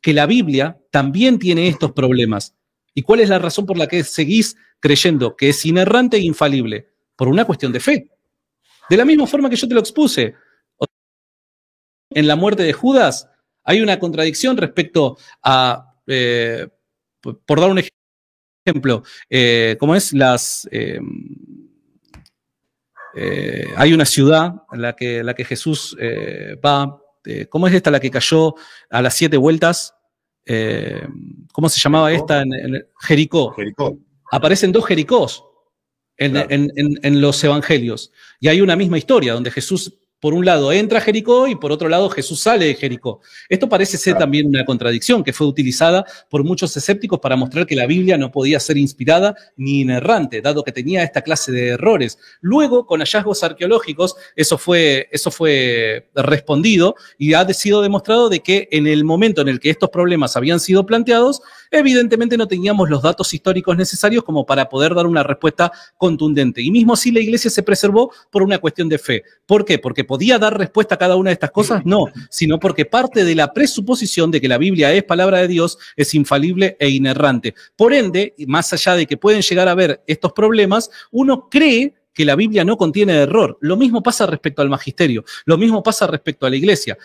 que la Biblia también tiene estos problemas. ¿Y cuál es la razón por la que seguís creyendo que es inerrante e infalible? Por una cuestión de fe. De la misma forma que yo te lo expuse, en la muerte de Judas hay una contradicción respecto a, eh, por dar un ejemplo, eh, cómo como es las... Eh, eh, hay una ciudad en la que, la que Jesús eh, va. Eh, ¿Cómo es esta la que cayó a las siete vueltas? ¿Cómo se llamaba esta? En, Jericó. Jericó. Aparecen dos Jericós en, los evangelios. Y hay una misma historia donde Jesús por un lado entra Jericó y por otro lado Jesús sale de Jericó. Esto parece ser también una contradicción que fue utilizada por muchos escépticos para mostrar que la Biblia no podía ser inspirada ni inerrante, dado que tenía esta clase de errores. Luego, con hallazgos arqueológicos, eso fue, eso fue respondido y ha sido demostrado de que en el momento en el que estos problemas habían sido planteados, evidentemente no teníamos los datos históricos necesarios como para poder dar una respuesta contundente. Y mismo si la iglesia se preservó por una cuestión de fe. ¿Por qué? Porque podía dar respuesta a cada una de estas cosas, no, sino porque parte de la presuposición de que la Biblia es palabra de Dios, es infalible e inerrante. Por ende, más allá de que pueden llegar a ver estos problemas, uno cree que la Biblia no contiene error. Lo mismo pasa respecto al magisterio, lo mismo pasa respecto a la iglesia.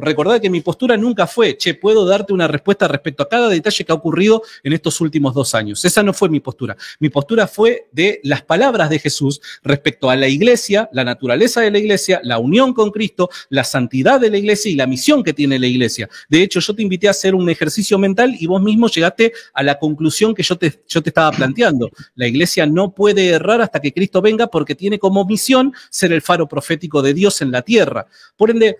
recordad que mi postura nunca fue, che, puedo darte una respuesta respecto a cada detalle que ha ocurrido en estos últimos dos años. Esa no fue mi postura. Mi postura fue de las palabras de Jesús respecto a la iglesia, la naturaleza de la iglesia, la unión con Cristo, la santidad de la iglesia y la misión que tiene la iglesia. De hecho, yo te invité a hacer un ejercicio mental y vos mismo llegaste a la conclusión que yo yo te estaba planteando. La iglesia no puede errar hasta que Cristo venga porque tiene como misión ser el faro profético de Dios en la tierra. Por ende,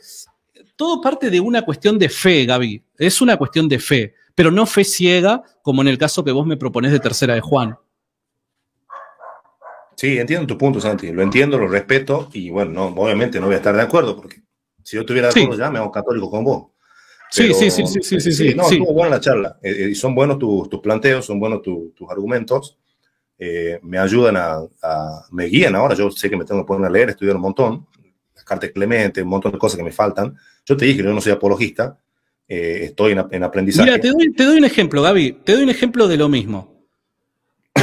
todo parte de una cuestión de fe, Gaby. Es una cuestión de fe, pero no fe ciega, como en el caso que vos me propones de Tercera de Juan. Sí, entiendo tu punto, Santi. Lo entiendo, lo respeto y bueno, obviamente no voy a estar de acuerdo porque si yo estuviera de acuerdo ya me hago católico con vos. sí, sí, sí, sí, sí, sí, eh, sí, No, estuvo buena la charla. Eh, eh, y son buenos tus, tus planteos, son buenos tu, tus argumentos. Eh, me ayudan a, me guían ahora, yo sé que me tengo que poner a leer, estudiar un montón, las cartas Clemente, un montón de cosas que me faltan. Yo te dije que yo no soy apologista, eh, estoy en, aprendizaje. Mira, te doy, un ejemplo, Gaby, te doy un ejemplo de lo mismo.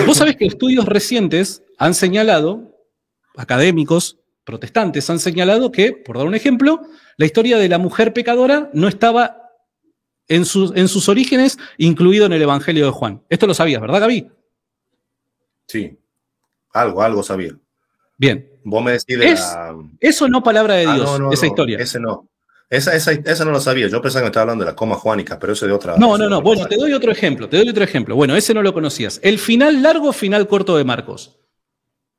Vos sabés que estudios recientes han señalado, académicos, protestantes han señalado que, por dar un ejemplo, la historia de la mujer pecadora no estaba en sus, en sus orígenes incluido en el Evangelio de Juan. Esto lo sabías, ¿verdad, Gaby? Sí, algo, algo sabía. Bien. Vos me decís de la... Eso no palabra de ah, Dios, esa historia. Ese no. Esa, no lo sabía. Yo pensaba que me estaba hablando de la coma juánica, pero eso es de otra. No, no, no. Bueno, te doy otro ejemplo. Te doy otro ejemplo. Bueno, ese no lo conocías. El final largo, final corto de Marcos.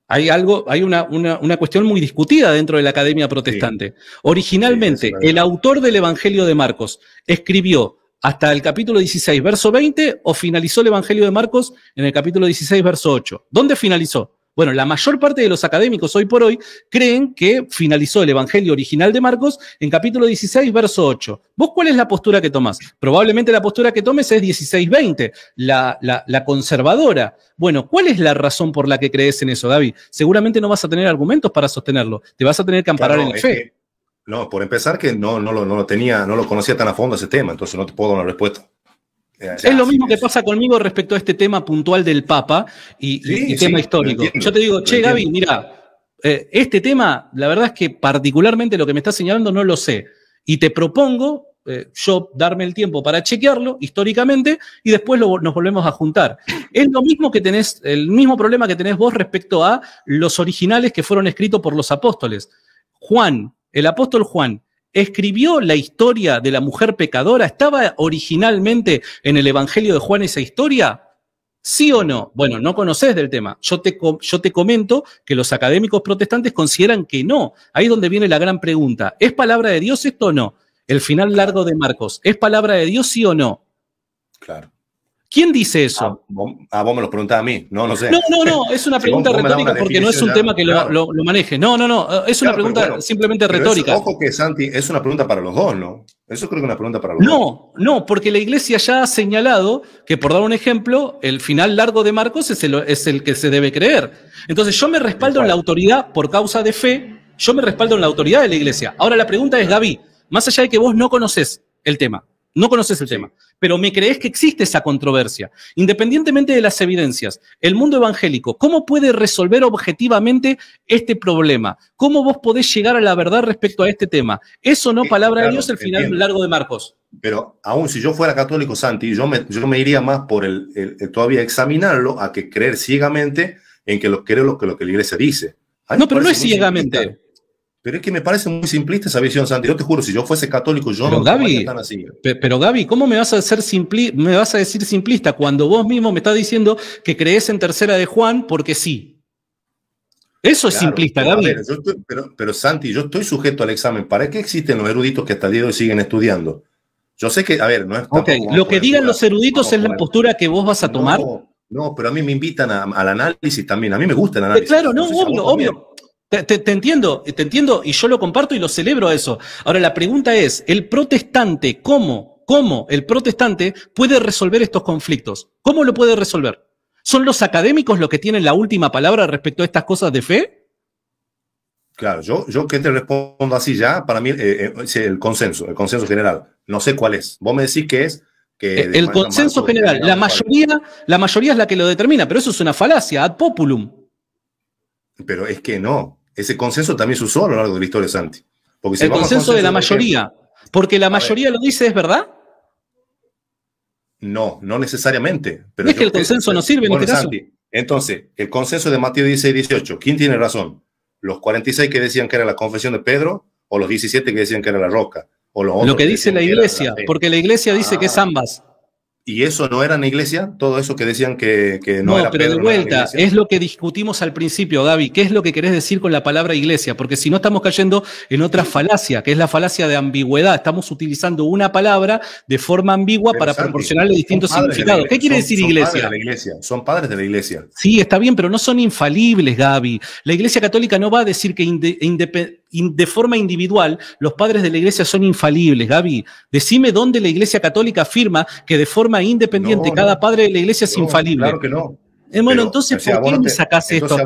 Hay algo, hay una, una, cuestión muy discutida dentro de la academia protestante. Originalmente, el autor del Evangelio de Marcos escribió hasta el capítulo 16, verso 20, o finalizó el Evangelio de Marcos en el capítulo 16, verso 8. ¿Dónde finalizó? Bueno, la mayor parte de los académicos hoy por hoy creen que finalizó el Evangelio original de Marcos en capítulo 16, verso 8. ¿Vos cuál es la postura que tomas? Probablemente la postura que tomes es 16-20, la, la, conservadora. Bueno, ¿cuál es la razón por la que crees en eso, David? Seguramente no vas a tener argumentos para sostenerlo, te vas a tener que amparar en la fe. No, por empezar que no, no, lo, tenía, no lo conocía tan a fondo ese tema, entonces no te puedo dar una respuesta. Eh, es lo mismo que pasa conmigo respecto a este tema puntual del Papa y, tema histórico. Yo te digo, che, Gaby, mira, eh, este tema, la verdad es que particularmente lo que me estás señalando no lo sé. Y te propongo eh, yo darme el tiempo para chequearlo históricamente y después nos volvemos a juntar. Es lo mismo que tenés, el mismo problema que tenés vos respecto a los originales que fueron escritos por los apóstoles. Juan el apóstol Juan escribió la historia de la mujer pecadora, ¿estaba originalmente en el Evangelio de Juan esa historia? ¿Sí o no? Bueno, no conoces del tema. Yo te, comento que los académicos protestantes consideran que no. Ahí es donde viene la gran pregunta. ¿Es palabra de Dios esto o no? El final largo de Marcos. ¿Es palabra de Dios sí o no? Claro. ¿Quién dice eso? Ah, ah vos, me lo preguntás a mí, no, no sé. No, no, no, es una pregunta retórica porque no es un tema que lo, maneje. No, no, no, eh, es una pregunta simplemente retórica. Es, ojo que Santi, es una pregunta para los dos, ¿no? Eso creo que es una pregunta para los dos. No, no, porque la iglesia ya ha señalado que, por dar un ejemplo, el final largo de Marcos es el, que se debe creer. Entonces yo me respaldo en la autoridad por causa de fe, yo me respaldo en la autoridad de la iglesia. Ahora la pregunta es, David, más allá de que vos no conoces el tema, no conoces el tema pero ¿me crees que existe esa controversia? Independientemente de las evidencias, el mundo evangélico, ¿cómo puede resolver objetivamente este problema? ¿Cómo vos podés llegar a la verdad respecto a este tema? Eso no, palabra de Dios, el final largo de Marcos. Pero aún si yo fuera católico, Santi, yo me, iría más por el, todavía examinarlo a que creer ciegamente en que lo, creo lo, que lo que la iglesia dice. no, pero no es ciegamente. Pero es que me parece muy simplista esa visión, Santi. Yo te juro, si yo fuese católico, yo no Pero Gaby, ¿cómo me vas a hacer simpli me vas a decir simplista cuando vos mismo me estás diciendo que crees en tercera de Juan porque sí? Eso es simplista, Gaby. pero, Santi, yo estoy sujeto al examen. ¿Para qué existen los eruditos que hasta el día de hoy siguen estudiando? Yo sé que, a ver, no es. Okay. Lo que digan los eruditos es la postura que vos vas a tomar. No, pero a mí me invitan al análisis también. A mí me gusta el análisis. claro, no, obvio, obvio. Te, entiendo, te entiendo y yo lo comparto y lo celebro eso. Ahora la pregunta es, el protestante, ¿cómo? ¿Cómo el protestante puede resolver estos conflictos? ¿Cómo lo puede resolver? ¿Son los académicos los que tienen la última palabra respecto a estas cosas de fe? Claro, yo, yo que te respondo así ya, para mí eh, eh, es el consenso, el consenso general. No sé cuál es. Vos me decís que es eh, el consenso general, la mayoría, la mayoría es la que lo determina, pero eso es una falacia, ad populum. Pero es que no, ese consenso también se usó a lo largo de la historia, Santi. el consenso, de la mayoría. porque la mayoría lo dice, ¿es verdad? No, no necesariamente. Pero es que el consenso no sirve en este caso. entonces, el consenso de Mateo 16 18, ¿quién tiene razón? ¿Los 46 que decían que era la confesión de Pedro o los 17 que decían que era la roca? O los lo que dice la iglesia, porque la iglesia dice que es ah. ambas y eso no era una iglesia, todo eso que decían que, que no, no, pero de vuelta, es lo que discutimos al principio, Gaby. ¿qué es lo que querés decir con la palabra iglesia? Porque si no estamos cayendo en otra falacia, que es la falacia de ambigüedad, estamos utilizando una palabra de forma ambigua para proporcionarle distintos significados. ¿Qué quiere decir iglesia? la iglesia? Son padres de la iglesia. Sí, está bien, pero no son infalibles, Gaby. La iglesia católica no va a decir que de forma individual, los padres de la iglesia son infalibles. Gaby, decime dónde la iglesia católica afirma que de forma independiente cada padre de la iglesia es infalible. Claro que no. Eh, bueno, entonces, ¿por qué me esto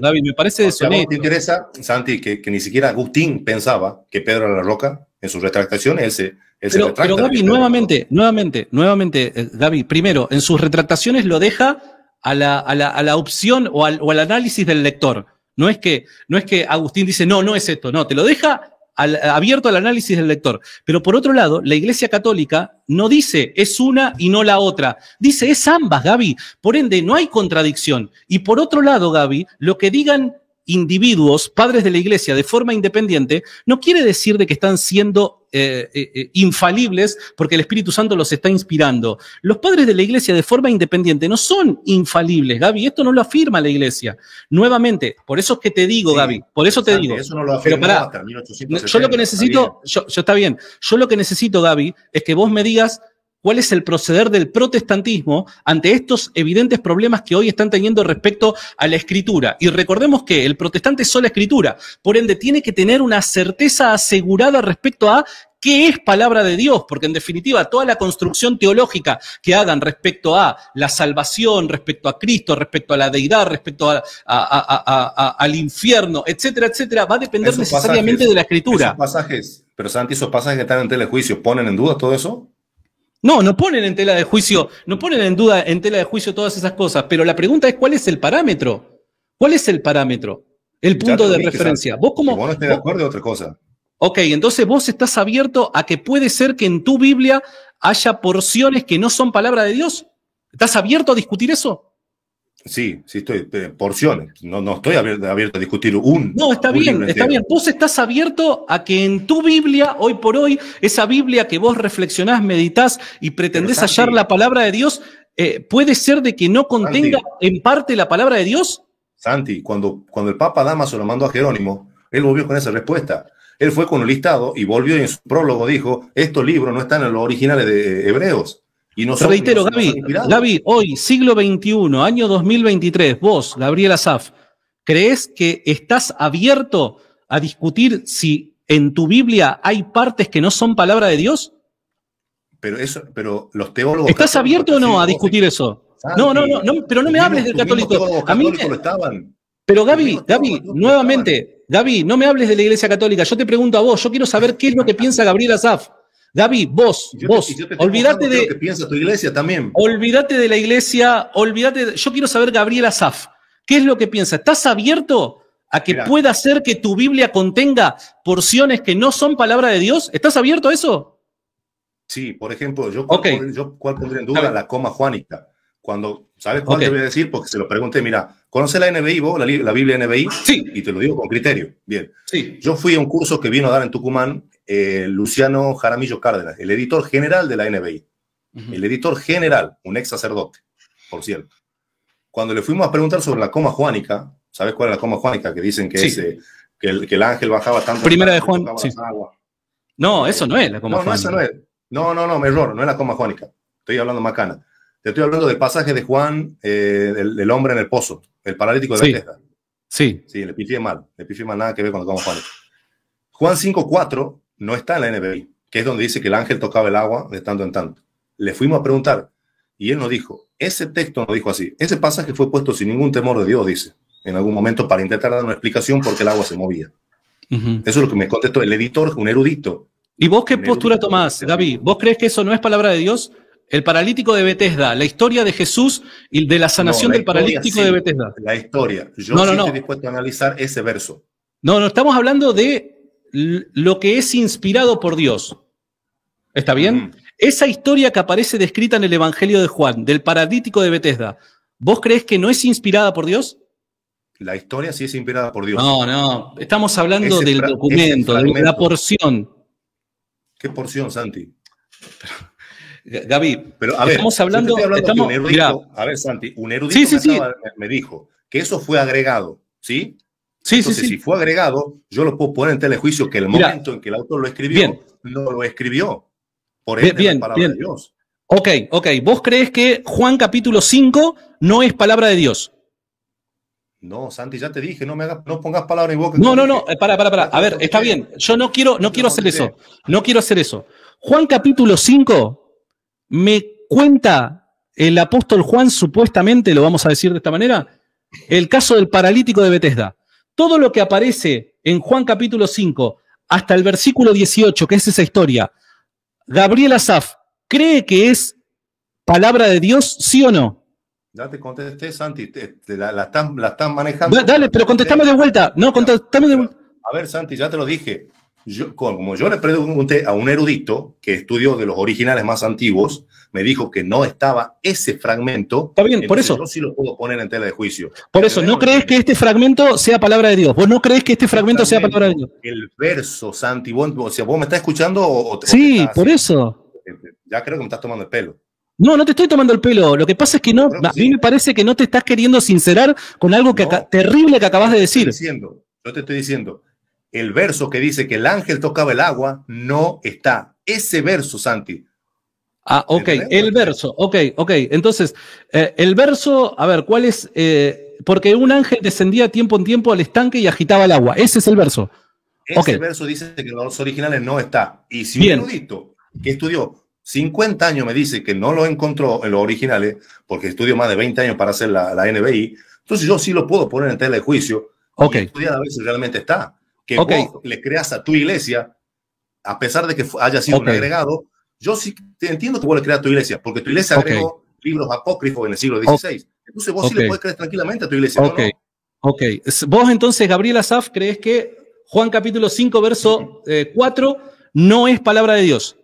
Gaby? Me parece deshonesto. ¿Te interesa, Santi, que, ni siquiera Agustín pensaba que Pedro la Roca en sus retractaciones ese se, pero, Gaby, nuevamente, nuevamente, nuevamente, eh, Gaby, primero, en sus retractaciones lo deja a la, a la, a la opción o al, o al análisis del lector. No es que, no es que Agustín dice, no, no es esto, no, te lo deja abierto al análisis del lector. Pero por otro lado, la Iglesia Católica no dice es una y no la otra, dice es ambas, Gaby. Por ende, no hay contradicción. Y por otro lado, Gaby, lo que digan individuos, padres de la iglesia, de forma independiente, no quiere decir de que están siendo eh, eh, eh, infalibles porque el Espíritu Santo los está inspirando. Los padres de la iglesia de forma independiente no son infalibles, Gaby, esto no lo afirma la iglesia. Nuevamente, por eso es que te digo, Gaby, por eso te digo. pero yo lo que necesito, yo, yo está bien, yo lo que necesito, Gaby, es que vos me digas cuál es el proceder del protestantismo ante estos evidentes problemas que hoy están teniendo respecto a la escritura. Y recordemos que el protestante es sola escritura, por ende tiene que tener una certeza asegurada respecto a qué es palabra de Dios, porque en definitiva toda la construcción teológica que hagan respecto a la salvación, respecto a Cristo, respecto a la deidad, respecto a, al infierno, etcétera, etcétera, va a depender necesariamente de la escritura. Esos pasajes, pero Santi, esos pasajes que están en Telejuicio ¿ponen en duda todo eso? No, no ponen en tela de juicio, no ponen en duda en tela de juicio todas esas cosas, pero la pregunta es cuál es el parámetro. ¿Cuál es el parámetro? El punto de referencia. vos como vos no de acuerdo otra cosa. Ok, entonces vos estás abierto a que puede ser que en tu Biblia haya porciones que no son palabra de Dios. ¿Estás abierto a discutir eso? Sí, sí estoy, porciones, no, no estoy abierto, a discutir un... No, está bien, está bien, vos estás abierto a que en tu Biblia, hoy por hoy, esa Biblia que vos reflexionás, meditas y pretendés hallar la palabra de Dios, eh, ¿puede ser de que no contenga en parte la palabra de Dios? Santi, cuando, cuando el Papa Damaso lo mandó a Jerónimo, él volvió con esa respuesta. Él fue con un listado y volvió y en su prólogo dijo, estos libros no están en los originales de hebreos reitero, Gaby, hoy, siglo XXI, año 2023, vos, Gabriel Azaf, ¿crees que estás abierto a discutir si en tu Biblia hay partes que no son palabra de Dios? Pero eso, pero los teólogos. ¿Estás abierto o no a discutir eso? Ah, no, no, no, no, pero no me hables del católico. A mí me... Pero Gaby, Gaby, nuevamente, Gaby, no me hables de la Iglesia Católica. Yo te pregunto a vos, yo quiero saber qué es lo que piensa Gabriel Azaf. Gaby, vos, vos, olvídate de. Lo que piensa tu iglesia también. Olvídate de la iglesia, olvídate. yo quiero saber, Gabriel Azaf, ¿qué es lo que piensa? ¿Estás abierto a que pueda ser que tu Biblia contenga porciones que no son palabra de Dios? ¿Estás abierto a eso? Sí, por ejemplo, yo, cuál, yo pondría en duda la coma Juanita Cuando, ¿sabes cuál te voy a decir? Porque se lo pregunté, mira, ¿conoce la NBI vos, la, Biblia NBI? Sí. Y te lo digo con criterio. Bien. Yo fui a un curso que vino a dar en Tucumán eh, Luciano Jaramillo Cárdenas, el editor general de la NBI, el editor general, un ex sacerdote, por cierto. Cuando le fuimos a preguntar sobre la coma juánica, ¿sabes cuál es la coma juánica? Que dicen que, que, el, que, el, ángel bajaba tanto. Primera de Juan. No, eso no es la coma no, juánica. No, no No, me error, no es la coma juánica. Estoy hablando macana. Te estoy hablando del pasaje de Juan, eh, el, hombre en el pozo, el paralítico de la Sí. sí. le pifié mal, le pifié mal, nada que ver con la coma juánica. Juan 5.4 no está en la NBI, que es donde dice que el ángel tocaba el agua de tanto en tanto. Le fuimos a preguntar y él nos dijo, ese texto nos dijo así, ese pasaje fue puesto sin ningún temor de Dios, dice, en algún momento para intentar dar una explicación porque el agua se movía. Eso es lo que me contestó el editor, un erudito. ¿Y vos qué postura tomás, David? ¿Vos crees que eso no es palabra de Dios? El paralítico de Betesda, la historia de Jesús y de la sanación del paralítico de Betesda. La historia. Yo no, estoy dispuesto a analizar ese verso. No, no, estamos hablando de lo que es inspirado por Dios. ¿Está bien? Esa historia que aparece descrita en el Evangelio de Juan, del paradítico de Betesda, ¿vos crees que no es inspirada por Dios? La historia sí es inspirada por Dios. No, no, estamos hablando del documento, de la porción. ¿Qué porción, Santi? Gaby, Pero, a ver, estamos hablando, de a ver, Santi, un erudito me dijo que eso fue agregado, ¿sí? Sí, Entonces, sí, si fue agregado, yo lo puedo poner en telejuicio que el momento en que el autor lo escribió, no lo escribió. Por eso bien, la palabra de Dios. Ok, ok. ¿Vos crees que Juan capítulo 5 no es palabra de Dios? No, Santi, ya te dije, no me pongas palabra en boca. No, no, no, para, para, para. A ver, está bien. Yo no quiero, no quiero hacer eso. No quiero hacer eso. Juan capítulo 5 me cuenta el apóstol Juan, supuestamente, lo vamos a decir de esta manera, el caso del paralítico de Betesda todo lo que aparece en Juan capítulo 5 hasta el versículo 18, que es esa historia, Gabriel Asaf, ¿cree que es palabra de Dios, sí o no? Ya te contesté, Santi, la, están, manejando. Dale, pero contestamos de vuelta. No, de vuelta. A ver, Santi, ya te lo dije como yo le pregunté a un erudito que estudió de los originales más antiguos, me dijo que no estaba ese fragmento. Está bien, por eso. Yo sí lo puedo poner en tela de juicio. Por eso, ¿no crees que este fragmento sea palabra de Dios? ¿Vos no crees que este fragmento sea palabra de Dios? El verso, Santi, vos, o sea, vos me estás escuchando o, te, Sí, por eso. Ya creo que me estás tomando el pelo. No, no te estoy tomando el pelo. Lo que pasa es que no, a mí me parece que no te estás queriendo sincerar con algo terrible que acabas de decir. yo te estoy diciendo el verso que dice que el ángel tocaba el agua no está. Ese verso, Santi. Ah, ok, el verso, ok, ok. Entonces, eh, el verso, a ver, ¿cuál es? Eh, porque un ángel descendía tiempo en tiempo al estanque y agitaba el agua. Ese es el verso. Ese verso dice que los originales no está. Y si Bien. un erudito que estudió 50 años me dice que no lo encontró en los originales, porque estudió más de 20 años para hacer la, NBI, entonces yo sí lo puedo poner en tela de juicio. Ok. Y estudiar a ver si realmente está que le creas a tu iglesia, a pesar de que haya sido un agregado, yo sí te entiendo que vos le creas a tu iglesia, porque tu iglesia agregó libros apócrifos en el siglo XVI. Entonces vos sí le puedes creer tranquilamente a tu iglesia. Ok, ok. Vos entonces, Gabriel Asaf, crees que Juan capítulo 5, verso 4 eh, no es palabra de Dios.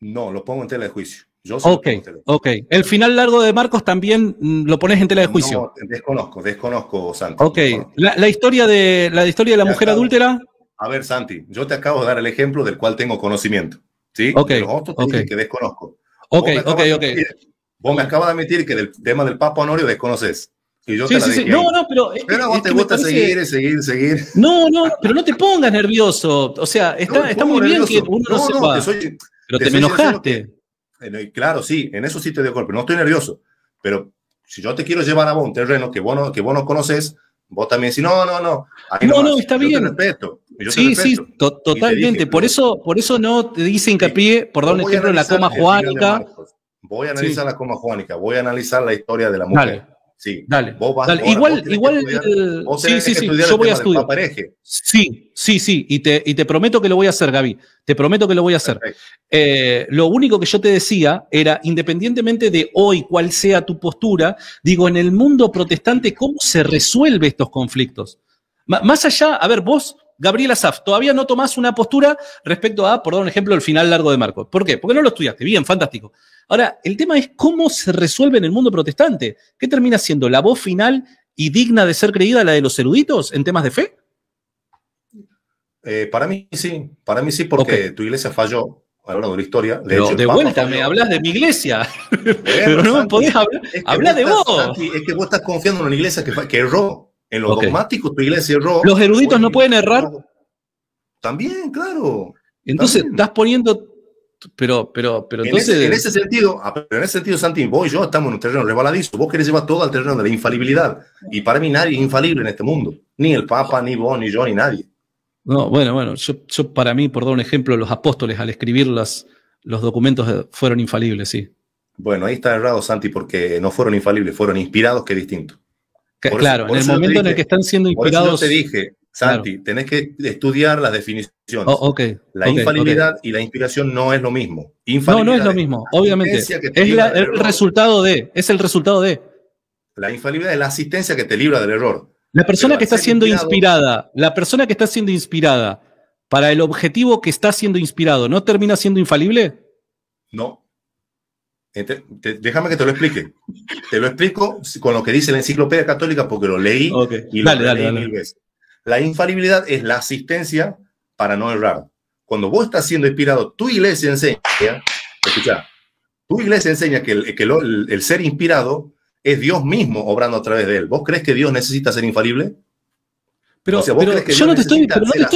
No, lo pongo en tela de juicio. Yo ok, ok. El final largo de Marcos también mm, lo pones en tela de juicio. No, desconozco, desconozco, Santi. Ok, La, historia de, la historia de la mujer adúltera. A ver, Santi, yo te acabo de dar el ejemplo del cual tengo conocimiento. ¿Sí? Ok. otros que desconozco. Ok, ok, ok. vos me acabas de admitir que del tema del Papa Honorio desconoces. Y yo sí, te la sí, sí. No, no, pero. Pero a vos te gusta seguir, seguir, seguir. No, no, pero no te pongas nervioso. O sea, está, está muy bien que uno no, sepa. pero te, te enojaste claro, sí, en eso sí te golpe, no estoy nervioso, pero si yo te quiero llevar a vos un terreno que vos no, que vos conoces, vos también decís, no, no, no. no, no, está bien. respeto, sí, sí, totalmente. por, eso, por eso no te dice hincapié, por dar un ejemplo, la coma juánica. Voy a analizar la coma juánica, voy a analizar la historia de la mujer. Sí. Dale. igual, igual. Eh, sí, sí, sí. Yo voy a estudiar. Sí, sí, sí. Y te, te prometo que lo voy a hacer, Gaby. Te prometo que lo voy a hacer. Eh, lo único que yo te decía era, independientemente de hoy cuál sea tu postura, digo, en el mundo protestante, ¿cómo se resuelven estos conflictos? más allá, a ver, vos Gabriela Asaf, todavía no tomás una postura respecto a, por dar un ejemplo, el final largo de Marco. ¿Por qué? Porque no lo estudiaste. Bien, fantástico. Ahora, el tema es cómo se resuelve en el mundo protestante. ¿Qué termina siendo la voz final y digna de ser creída la de los eruditos en temas de fe? Eh, para mí sí, para mí sí, porque tu iglesia falló a lo largo de la historia. De, vuelta, me hablas de mi iglesia. Pero no me podías hablar. habla de vos. es que vos estás confiando en una iglesia que, que erró. En los tu iglesia erró. ¿Los eruditos no pueden errar? También, claro. Entonces, estás poniendo. Pero, pero, pero En ese, sentido, en ese sentido, ah, vos y yo estamos en un terreno rebaladizo. Vos querés llevar todo al terreno de la infalibilidad. Y para mí nadie es infalible en este mundo. Ni el Papa, ni vos, ni yo, ni nadie. No, bueno, bueno, yo, para mí, por dar un ejemplo, los apóstoles al escribir los documentos eh, fueron infalibles, sí. Bueno, ahí está errado, Santi, porque no fueron infalibles, fueron inspirados, que distinto claro, en el momento en el que están siendo inspirados. te dije, Santi, tenés que estudiar las definiciones. Oh, la infalibilidad y la inspiración no es lo mismo. No, no es lo mismo, obviamente. Es el resultado de, es el resultado de. La infalibilidad es la asistencia que te libra del error. La persona que está siendo inspirada, la persona que está siendo inspirada para el objetivo que está siendo inspirado, ¿no termina siendo infalible? No, eh, déjame que te lo explique. te lo explico con lo que dice la Enciclopedia Católica porque lo leí La infalibilidad es la asistencia para no errar. Cuando vos estás siendo inspirado, tu iglesia enseña, escucha, tu iglesia enseña que, el, ser inspirado es Dios mismo obrando a través de él. ¿Vos crees que Dios necesita ser infalible? Pero, yo no te estoy,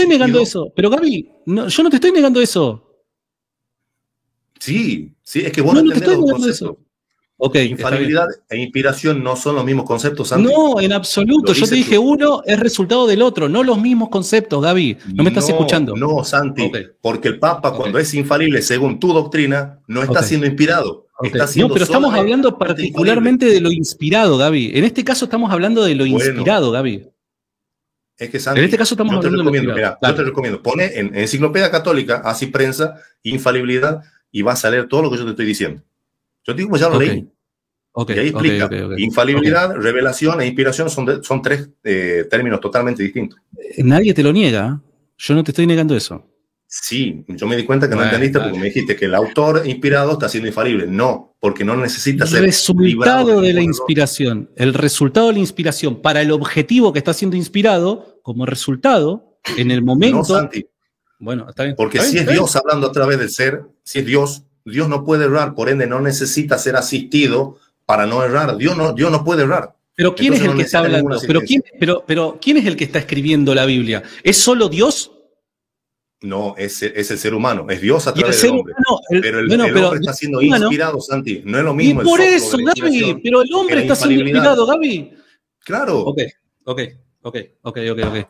negando eso. Pero Gaby, yo no te estoy negando eso. Sí, sí, es que vos no, no entendés los eso? Infalibilidad e inspiración no son los mismos conceptos. Santi. No, en absoluto. Yo te dije, uno es resultado del otro, no los mismos conceptos, David. No me estás escuchando. No, Santi, porque el Papa, cuando es infalible según tu doctrina, no está siendo inspirado. no, pero estamos hablando particularmente de lo inspirado, David. En este caso estamos hablando de lo inspirado, David. Es que, Santi, en este yo te recomiendo, mira, Yo te recomiendo, pone en, en Enciclopedia Católica, así prensa, infalibilidad y vas a leer todo lo que yo te estoy diciendo. Yo te digo, pues ya lo leí. Okay, y explica, infalibilidad, revelación e inspiración son, son tres eh, términos totalmente distintos. Eh, nadie te lo niega, yo no te estoy negando eso. Sí, yo me di cuenta que no entendiste porque me dijiste que el autor inspirado está siendo infalible. No, porque no necesita ser. El resultado de, la inspiración, el resultado de la inspiración para el objetivo que está siendo inspirado, como resultado, en el momento. Bueno, está bien. Porque si es Dios hablando a través del ser, si es Dios, Dios no puede errar, por ende no necesita ser asistido para no errar. Dios no, Dios no puede errar. Pero quién es el que está hablando? Pero quién, pero, quién es el que está escribiendo la Biblia? ¿Es solo Dios? No, es, el ser humano, es Dios a través del hombre. Humano, pero el, hombre está siendo inspirado, Santi. No es lo mismo. Y por eso, Gaby, pero el hombre está siendo inspirado, Gaby. Claro. Ok, ok, ok, ok, ok.